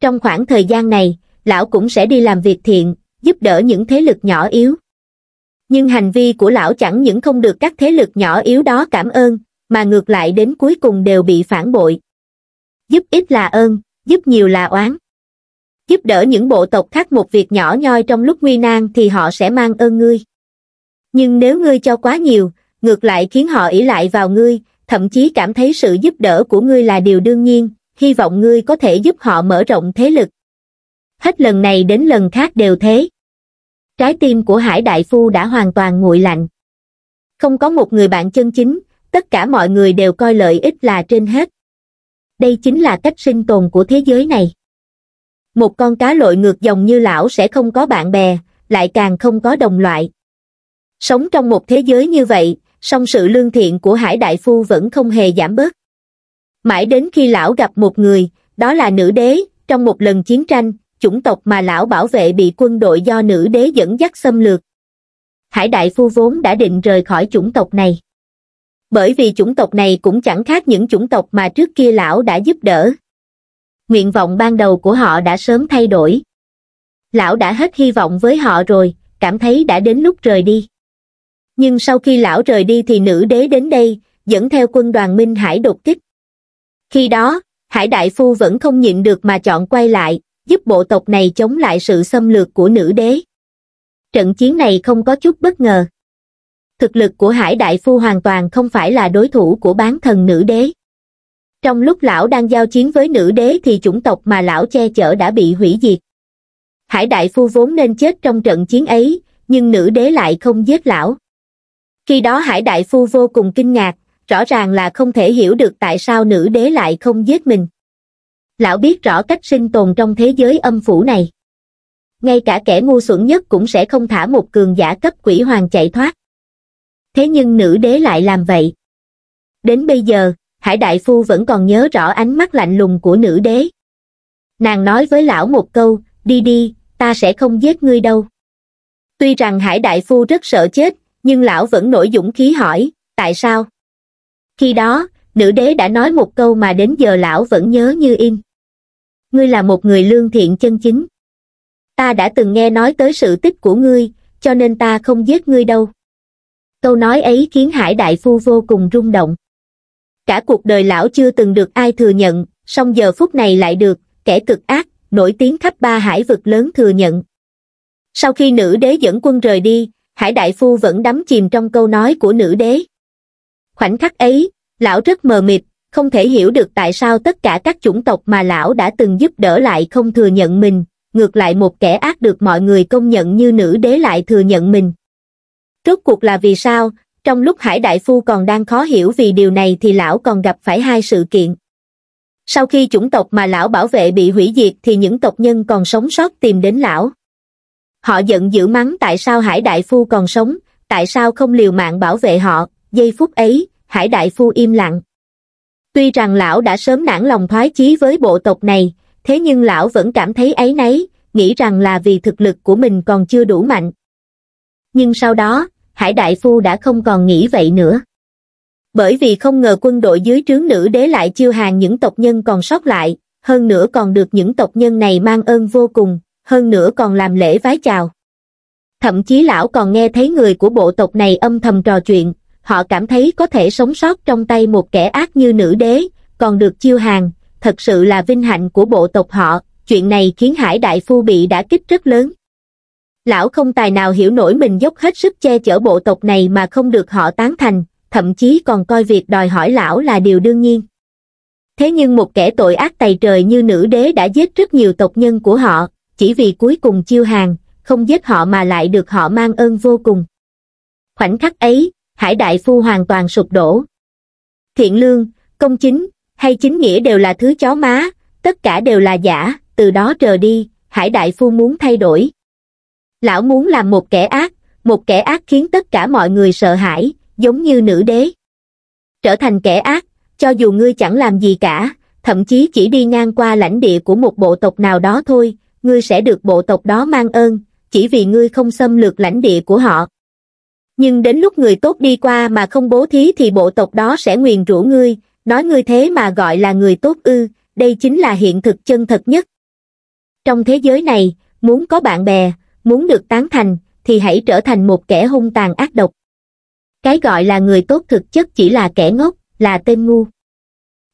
[SPEAKER 1] trong khoảng thời gian này lão cũng sẽ đi làm việc thiện giúp đỡ những thế lực nhỏ yếu nhưng hành vi của lão chẳng những không được các thế lực nhỏ yếu đó cảm ơn mà ngược lại đến cuối cùng đều bị phản bội giúp ít là ơn giúp nhiều là oán giúp đỡ những bộ tộc khác một việc nhỏ nhoi trong lúc nguy nan thì họ sẽ mang ơn ngươi. Nhưng nếu ngươi cho quá nhiều, ngược lại khiến họ ỷ lại vào ngươi, thậm chí cảm thấy sự giúp đỡ của ngươi là điều đương nhiên, hy vọng ngươi có thể giúp họ mở rộng thế lực. Hết lần này đến lần khác đều thế. Trái tim của Hải Đại Phu đã hoàn toàn nguội lạnh. Không có một người bạn chân chính, tất cả mọi người đều coi lợi ích là trên hết. Đây chính là cách sinh tồn của thế giới này một con cá lội ngược dòng như lão sẽ không có bạn bè lại càng không có đồng loại sống trong một thế giới như vậy song sự lương thiện của hải đại phu vẫn không hề giảm bớt mãi đến khi lão gặp một người đó là nữ đế trong một lần chiến tranh chủng tộc mà lão bảo vệ bị quân đội do nữ đế dẫn dắt xâm lược hải đại phu vốn đã định rời khỏi chủng tộc này bởi vì chủng tộc này cũng chẳng khác những chủng tộc mà trước kia lão đã giúp đỡ nguyện vọng ban đầu của họ đã sớm thay đổi. Lão đã hết hy vọng với họ rồi, cảm thấy đã đến lúc rời đi. Nhưng sau khi lão rời đi thì nữ đế đến đây, dẫn theo quân đoàn Minh Hải đột kích. Khi đó, Hải Đại Phu vẫn không nhịn được mà chọn quay lại, giúp bộ tộc này chống lại sự xâm lược của nữ đế. Trận chiến này không có chút bất ngờ. Thực lực của Hải Đại Phu hoàn toàn không phải là đối thủ của bán thần nữ đế trong lúc lão đang giao chiến với nữ đế thì chủng tộc mà lão che chở đã bị hủy diệt hải đại phu vốn nên chết trong trận chiến ấy nhưng nữ đế lại không giết lão khi đó hải đại phu vô cùng kinh ngạc rõ ràng là không thể hiểu được tại sao nữ đế lại không giết mình lão biết rõ cách sinh tồn trong thế giới âm phủ này ngay cả kẻ ngu xuẩn nhất cũng sẽ không thả một cường giả cấp quỷ hoàng chạy thoát thế nhưng nữ đế lại làm vậy đến bây giờ hải đại phu vẫn còn nhớ rõ ánh mắt lạnh lùng của nữ đế. Nàng nói với lão một câu, đi đi, ta sẽ không giết ngươi đâu. Tuy rằng hải đại phu rất sợ chết, nhưng lão vẫn nổi dũng khí hỏi, tại sao? Khi đó, nữ đế đã nói một câu mà đến giờ lão vẫn nhớ như in. Ngươi là một người lương thiện chân chính. Ta đã từng nghe nói tới sự tích của ngươi, cho nên ta không giết ngươi đâu. Câu nói ấy khiến hải đại phu vô cùng rung động. Cả cuộc đời lão chưa từng được ai thừa nhận, song giờ phút này lại được, kẻ cực ác, nổi tiếng khắp ba hải vực lớn thừa nhận. Sau khi nữ đế dẫn quân rời đi, hải đại phu vẫn đắm chìm trong câu nói của nữ đế. Khoảnh khắc ấy, lão rất mờ mịt, không thể hiểu được tại sao tất cả các chủng tộc mà lão đã từng giúp đỡ lại không thừa nhận mình, ngược lại một kẻ ác được mọi người công nhận như nữ đế lại thừa nhận mình. Rốt cuộc là vì sao, trong lúc Hải Đại Phu còn đang khó hiểu vì điều này thì lão còn gặp phải hai sự kiện. Sau khi chủng tộc mà lão bảo vệ bị hủy diệt thì những tộc nhân còn sống sót tìm đến lão. Họ giận dữ mắng tại sao Hải Đại Phu còn sống, tại sao không liều mạng bảo vệ họ, giây phút ấy, Hải Đại Phu im lặng. Tuy rằng lão đã sớm nản lòng thoái chí với bộ tộc này, thế nhưng lão vẫn cảm thấy ấy nấy, nghĩ rằng là vì thực lực của mình còn chưa đủ mạnh. Nhưng sau đó, hải đại phu đã không còn nghĩ vậy nữa bởi vì không ngờ quân đội dưới trướng nữ đế lại chiêu hàng những tộc nhân còn sót lại hơn nữa còn được những tộc nhân này mang ơn vô cùng hơn nữa còn làm lễ vái chào thậm chí lão còn nghe thấy người của bộ tộc này âm thầm trò chuyện họ cảm thấy có thể sống sót trong tay một kẻ ác như nữ đế còn được chiêu hàng thật sự là vinh hạnh của bộ tộc họ chuyện này khiến hải đại phu bị đã kích rất lớn lão không tài nào hiểu nổi mình dốc hết sức che chở bộ tộc này mà không được họ tán thành, thậm chí còn coi việc đòi hỏi lão là điều đương nhiên. Thế nhưng một kẻ tội ác tày trời như nữ đế đã giết rất nhiều tộc nhân của họ, chỉ vì cuối cùng chiêu hàng, không giết họ mà lại được họ mang ơn vô cùng. Khoảnh khắc ấy, Hải Đại Phu hoàn toàn sụp đổ. Thiện lương, công chính, hay chính nghĩa đều là thứ chó má, tất cả đều là giả, từ đó trở đi, Hải Đại Phu muốn thay đổi, lão muốn làm một kẻ ác một kẻ ác khiến tất cả mọi người sợ hãi giống như nữ đế trở thành kẻ ác cho dù ngươi chẳng làm gì cả thậm chí chỉ đi ngang qua lãnh địa của một bộ tộc nào đó thôi ngươi sẽ được bộ tộc đó mang ơn chỉ vì ngươi không xâm lược lãnh địa của họ nhưng đến lúc người tốt đi qua mà không bố thí thì bộ tộc đó sẽ nguyền rủa ngươi nói ngươi thế mà gọi là người tốt ư đây chính là hiện thực chân thật nhất trong thế giới này muốn có bạn bè muốn được tán thành thì hãy trở thành một kẻ hung tàn ác độc cái gọi là người tốt thực chất chỉ là kẻ ngốc là tên ngu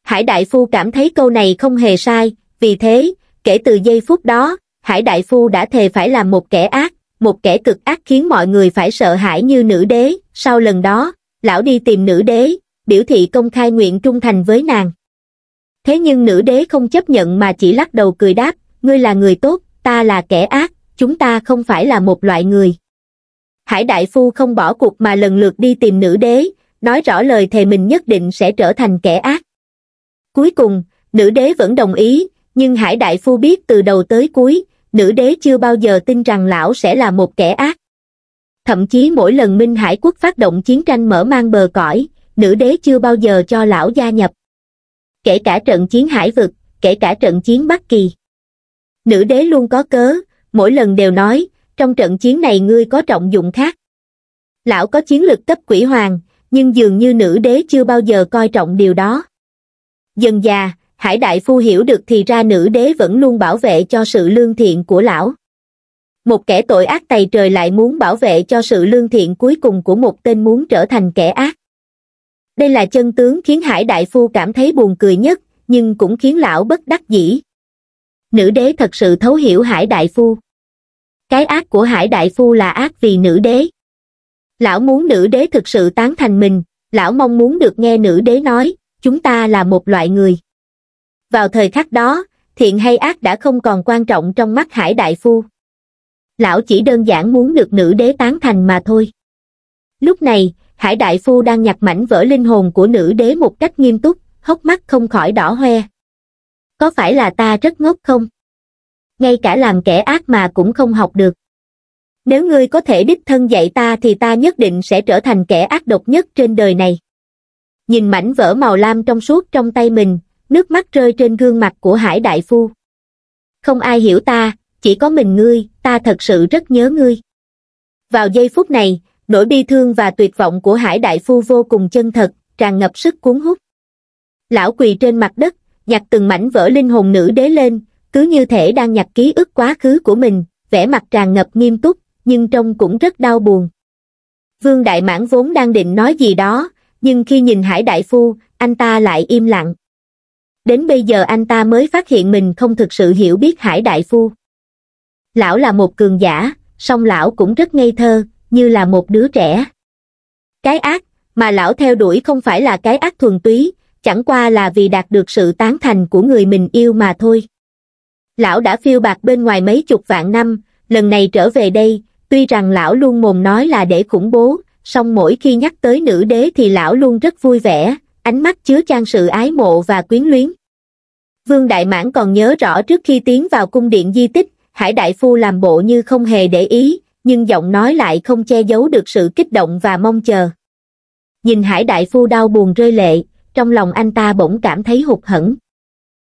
[SPEAKER 1] hải đại phu cảm thấy câu này không hề sai vì thế kể từ giây phút đó hải đại phu đã thề phải làm một kẻ ác một kẻ cực ác khiến mọi người phải sợ hãi như nữ đế sau lần đó lão đi tìm nữ đế biểu thị công khai nguyện trung thành với nàng thế nhưng nữ đế không chấp nhận mà chỉ lắc đầu cười đáp ngươi là người tốt ta là kẻ ác chúng ta không phải là một loại người. Hải đại phu không bỏ cuộc mà lần lượt đi tìm nữ đế, nói rõ lời thề mình nhất định sẽ trở thành kẻ ác. Cuối cùng, nữ đế vẫn đồng ý, nhưng hải đại phu biết từ đầu tới cuối, nữ đế chưa bao giờ tin rằng lão sẽ là một kẻ ác. Thậm chí mỗi lần Minh Hải quốc phát động chiến tranh mở mang bờ cõi, nữ đế chưa bao giờ cho lão gia nhập. Kể cả trận chiến hải vực, kể cả trận chiến Bắc Kỳ. Nữ đế luôn có cớ, mỗi lần đều nói, trong trận chiến này ngươi có trọng dụng khác. Lão có chiến lực cấp quỷ hoàng, nhưng dường như nữ đế chưa bao giờ coi trọng điều đó. Dần già, Hải Đại Phu hiểu được thì ra nữ đế vẫn luôn bảo vệ cho sự lương thiện của lão. Một kẻ tội ác tày trời lại muốn bảo vệ cho sự lương thiện cuối cùng của một tên muốn trở thành kẻ ác. Đây là chân tướng khiến Hải Đại Phu cảm thấy buồn cười nhất, nhưng cũng khiến lão bất đắc dĩ nữ đế thật sự thấu hiểu hải đại phu cái ác của hải đại phu là ác vì nữ đế lão muốn nữ đế thực sự tán thành mình lão mong muốn được nghe nữ đế nói chúng ta là một loại người vào thời khắc đó thiện hay ác đã không còn quan trọng trong mắt hải đại phu lão chỉ đơn giản muốn được nữ đế tán thành mà thôi lúc này hải đại phu đang nhặt mảnh vỡ linh hồn của nữ đế một cách nghiêm túc hốc mắt không khỏi đỏ hoe có phải là ta rất ngốc không? Ngay cả làm kẻ ác mà cũng không học được. Nếu ngươi có thể đích thân dạy ta thì ta nhất định sẽ trở thành kẻ ác độc nhất trên đời này. Nhìn mảnh vỡ màu lam trong suốt trong tay mình, nước mắt rơi trên gương mặt của Hải Đại Phu. Không ai hiểu ta, chỉ có mình ngươi, ta thật sự rất nhớ ngươi. Vào giây phút này, nỗi bi thương và tuyệt vọng của Hải Đại Phu vô cùng chân thật, tràn ngập sức cuốn hút. Lão quỳ trên mặt đất, nhặt từng mảnh vỡ linh hồn nữ đế lên, cứ như thể đang nhặt ký ức quá khứ của mình, vẻ mặt tràn ngập nghiêm túc, nhưng trông cũng rất đau buồn. Vương Đại Mãn vốn đang định nói gì đó, nhưng khi nhìn Hải Đại Phu, anh ta lại im lặng. Đến bây giờ anh ta mới phát hiện mình không thực sự hiểu biết Hải Đại Phu. Lão là một cường giả, song lão cũng rất ngây thơ, như là một đứa trẻ. Cái ác mà lão theo đuổi không phải là cái ác thuần túy, chẳng qua là vì đạt được sự tán thành của người mình yêu mà thôi. Lão đã phiêu bạc bên ngoài mấy chục vạn năm, lần này trở về đây, tuy rằng lão luôn mồm nói là để khủng bố, song mỗi khi nhắc tới nữ đế thì lão luôn rất vui vẻ, ánh mắt chứa chan sự ái mộ và quyến luyến. Vương Đại Mãn còn nhớ rõ trước khi tiến vào cung điện di tích, Hải Đại Phu làm bộ như không hề để ý, nhưng giọng nói lại không che giấu được sự kích động và mong chờ. Nhìn Hải Đại Phu đau buồn rơi lệ, trong lòng anh ta bỗng cảm thấy hụt hẫng.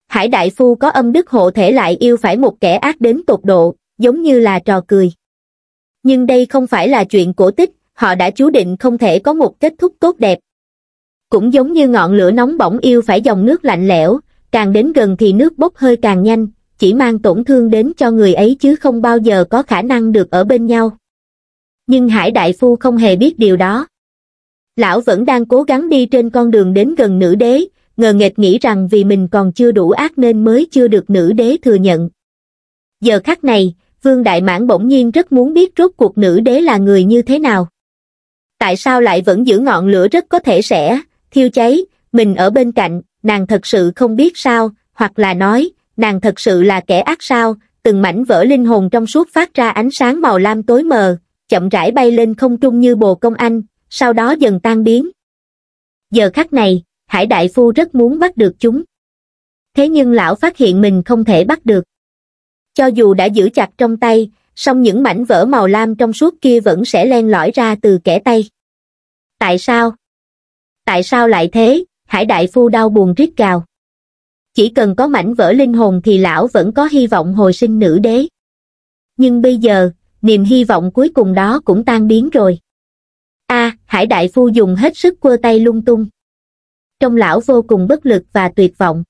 [SPEAKER 1] Hải đại phu có âm đức hộ thể lại yêu phải một kẻ ác đến tột độ, giống như là trò cười. Nhưng đây không phải là chuyện cổ tích, họ đã chú định không thể có một kết thúc tốt đẹp. Cũng giống như ngọn lửa nóng bỏng yêu phải dòng nước lạnh lẽo, càng đến gần thì nước bốc hơi càng nhanh, chỉ mang tổn thương đến cho người ấy chứ không bao giờ có khả năng được ở bên nhau. Nhưng Hải Đại Phu không hề biết điều đó lão vẫn đang cố gắng đi trên con đường đến gần nữ đế ngờ nghệch nghĩ rằng vì mình còn chưa đủ ác nên mới chưa được nữ đế thừa nhận giờ khắc này vương đại mãn bỗng nhiên rất muốn biết rốt cuộc nữ đế là người như thế nào tại sao lại vẫn giữ ngọn lửa rất có thể sẽ thiêu cháy mình ở bên cạnh nàng thật sự không biết sao hoặc là nói nàng thật sự là kẻ ác sao từng mảnh vỡ linh hồn trong suốt phát ra ánh sáng màu lam tối mờ chậm rãi bay lên không trung như bồ công anh sau đó dần tan biến giờ khắc này hải đại phu rất muốn bắt được chúng thế nhưng lão phát hiện mình không thể bắt được cho dù đã giữ chặt trong tay song những mảnh vỡ màu lam trong suốt kia vẫn sẽ len lỏi ra từ kẻ tay tại sao tại sao lại thế hải đại phu đau buồn rít gào chỉ cần có mảnh vỡ linh hồn thì lão vẫn có hy vọng hồi sinh nữ đế nhưng bây giờ niềm hy vọng cuối cùng đó cũng tan biến rồi hải đại phu dùng hết sức quơ tay lung tung trong lão vô cùng bất lực và tuyệt vọng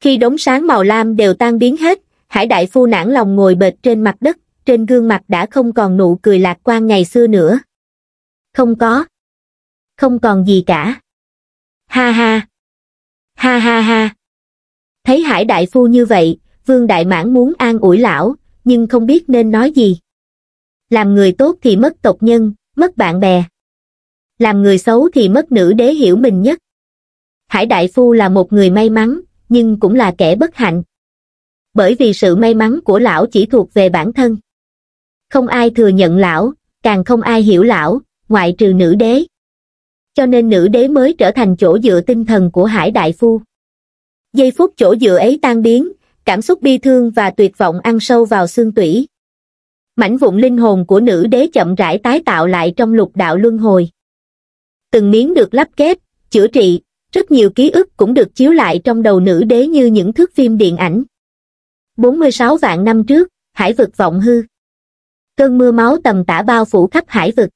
[SPEAKER 1] khi đống sáng màu lam đều tan biến hết hải đại phu nản lòng ngồi bệt trên mặt đất trên gương mặt đã không còn nụ cười lạc quan ngày xưa nữa không có không còn gì cả ha ha ha ha ha thấy hải đại phu như vậy vương đại mãn muốn an ủi lão nhưng không biết nên nói gì làm người tốt thì mất tộc nhân mất bạn bè làm người xấu thì mất nữ đế hiểu mình nhất. Hải Đại Phu là một người may mắn, nhưng cũng là kẻ bất hạnh. Bởi vì sự may mắn của lão chỉ thuộc về bản thân. Không ai thừa nhận lão, càng không ai hiểu lão, ngoại trừ nữ đế. Cho nên nữ đế mới trở thành chỗ dựa tinh thần của Hải Đại Phu. Giây phút chỗ dựa ấy tan biến, cảm xúc bi thương và tuyệt vọng ăn sâu vào xương tủy. Mảnh vụn linh hồn của nữ đế chậm rãi tái tạo lại trong lục đạo luân hồi từng miếng được lắp ghép, chữa trị, rất nhiều ký ức cũng được chiếu lại trong đầu nữ đế như những thước phim điện ảnh. 46 vạn năm trước, hải vực vọng hư. Cơn mưa máu tầm tả bao phủ khắp hải vực.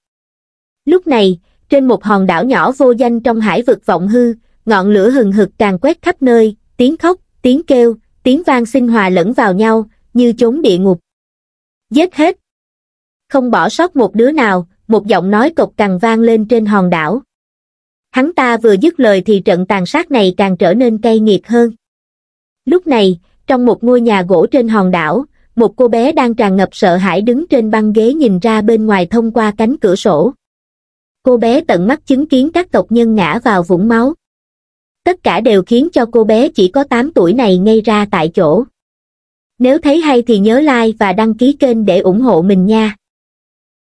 [SPEAKER 1] Lúc này, trên một hòn đảo nhỏ vô danh trong hải vực vọng hư, ngọn lửa hừng hực càng quét khắp nơi, tiếng khóc, tiếng kêu, tiếng vang sinh hòa lẫn vào nhau, như chốn địa ngục. Giết hết. Không bỏ sót một đứa nào, một giọng nói cộc cằn vang lên trên hòn đảo. Hắn ta vừa dứt lời thì trận tàn sát này càng trở nên cay nghiệt hơn. Lúc này, trong một ngôi nhà gỗ trên hòn đảo, một cô bé đang tràn ngập sợ hãi đứng trên băng ghế nhìn ra bên ngoài thông qua cánh cửa sổ. Cô bé tận mắt chứng kiến các tộc nhân ngã vào vũng máu. Tất cả đều khiến cho cô bé chỉ có 8 tuổi này ngay ra tại chỗ. Nếu thấy hay thì nhớ like và đăng ký kênh để ủng hộ mình nha.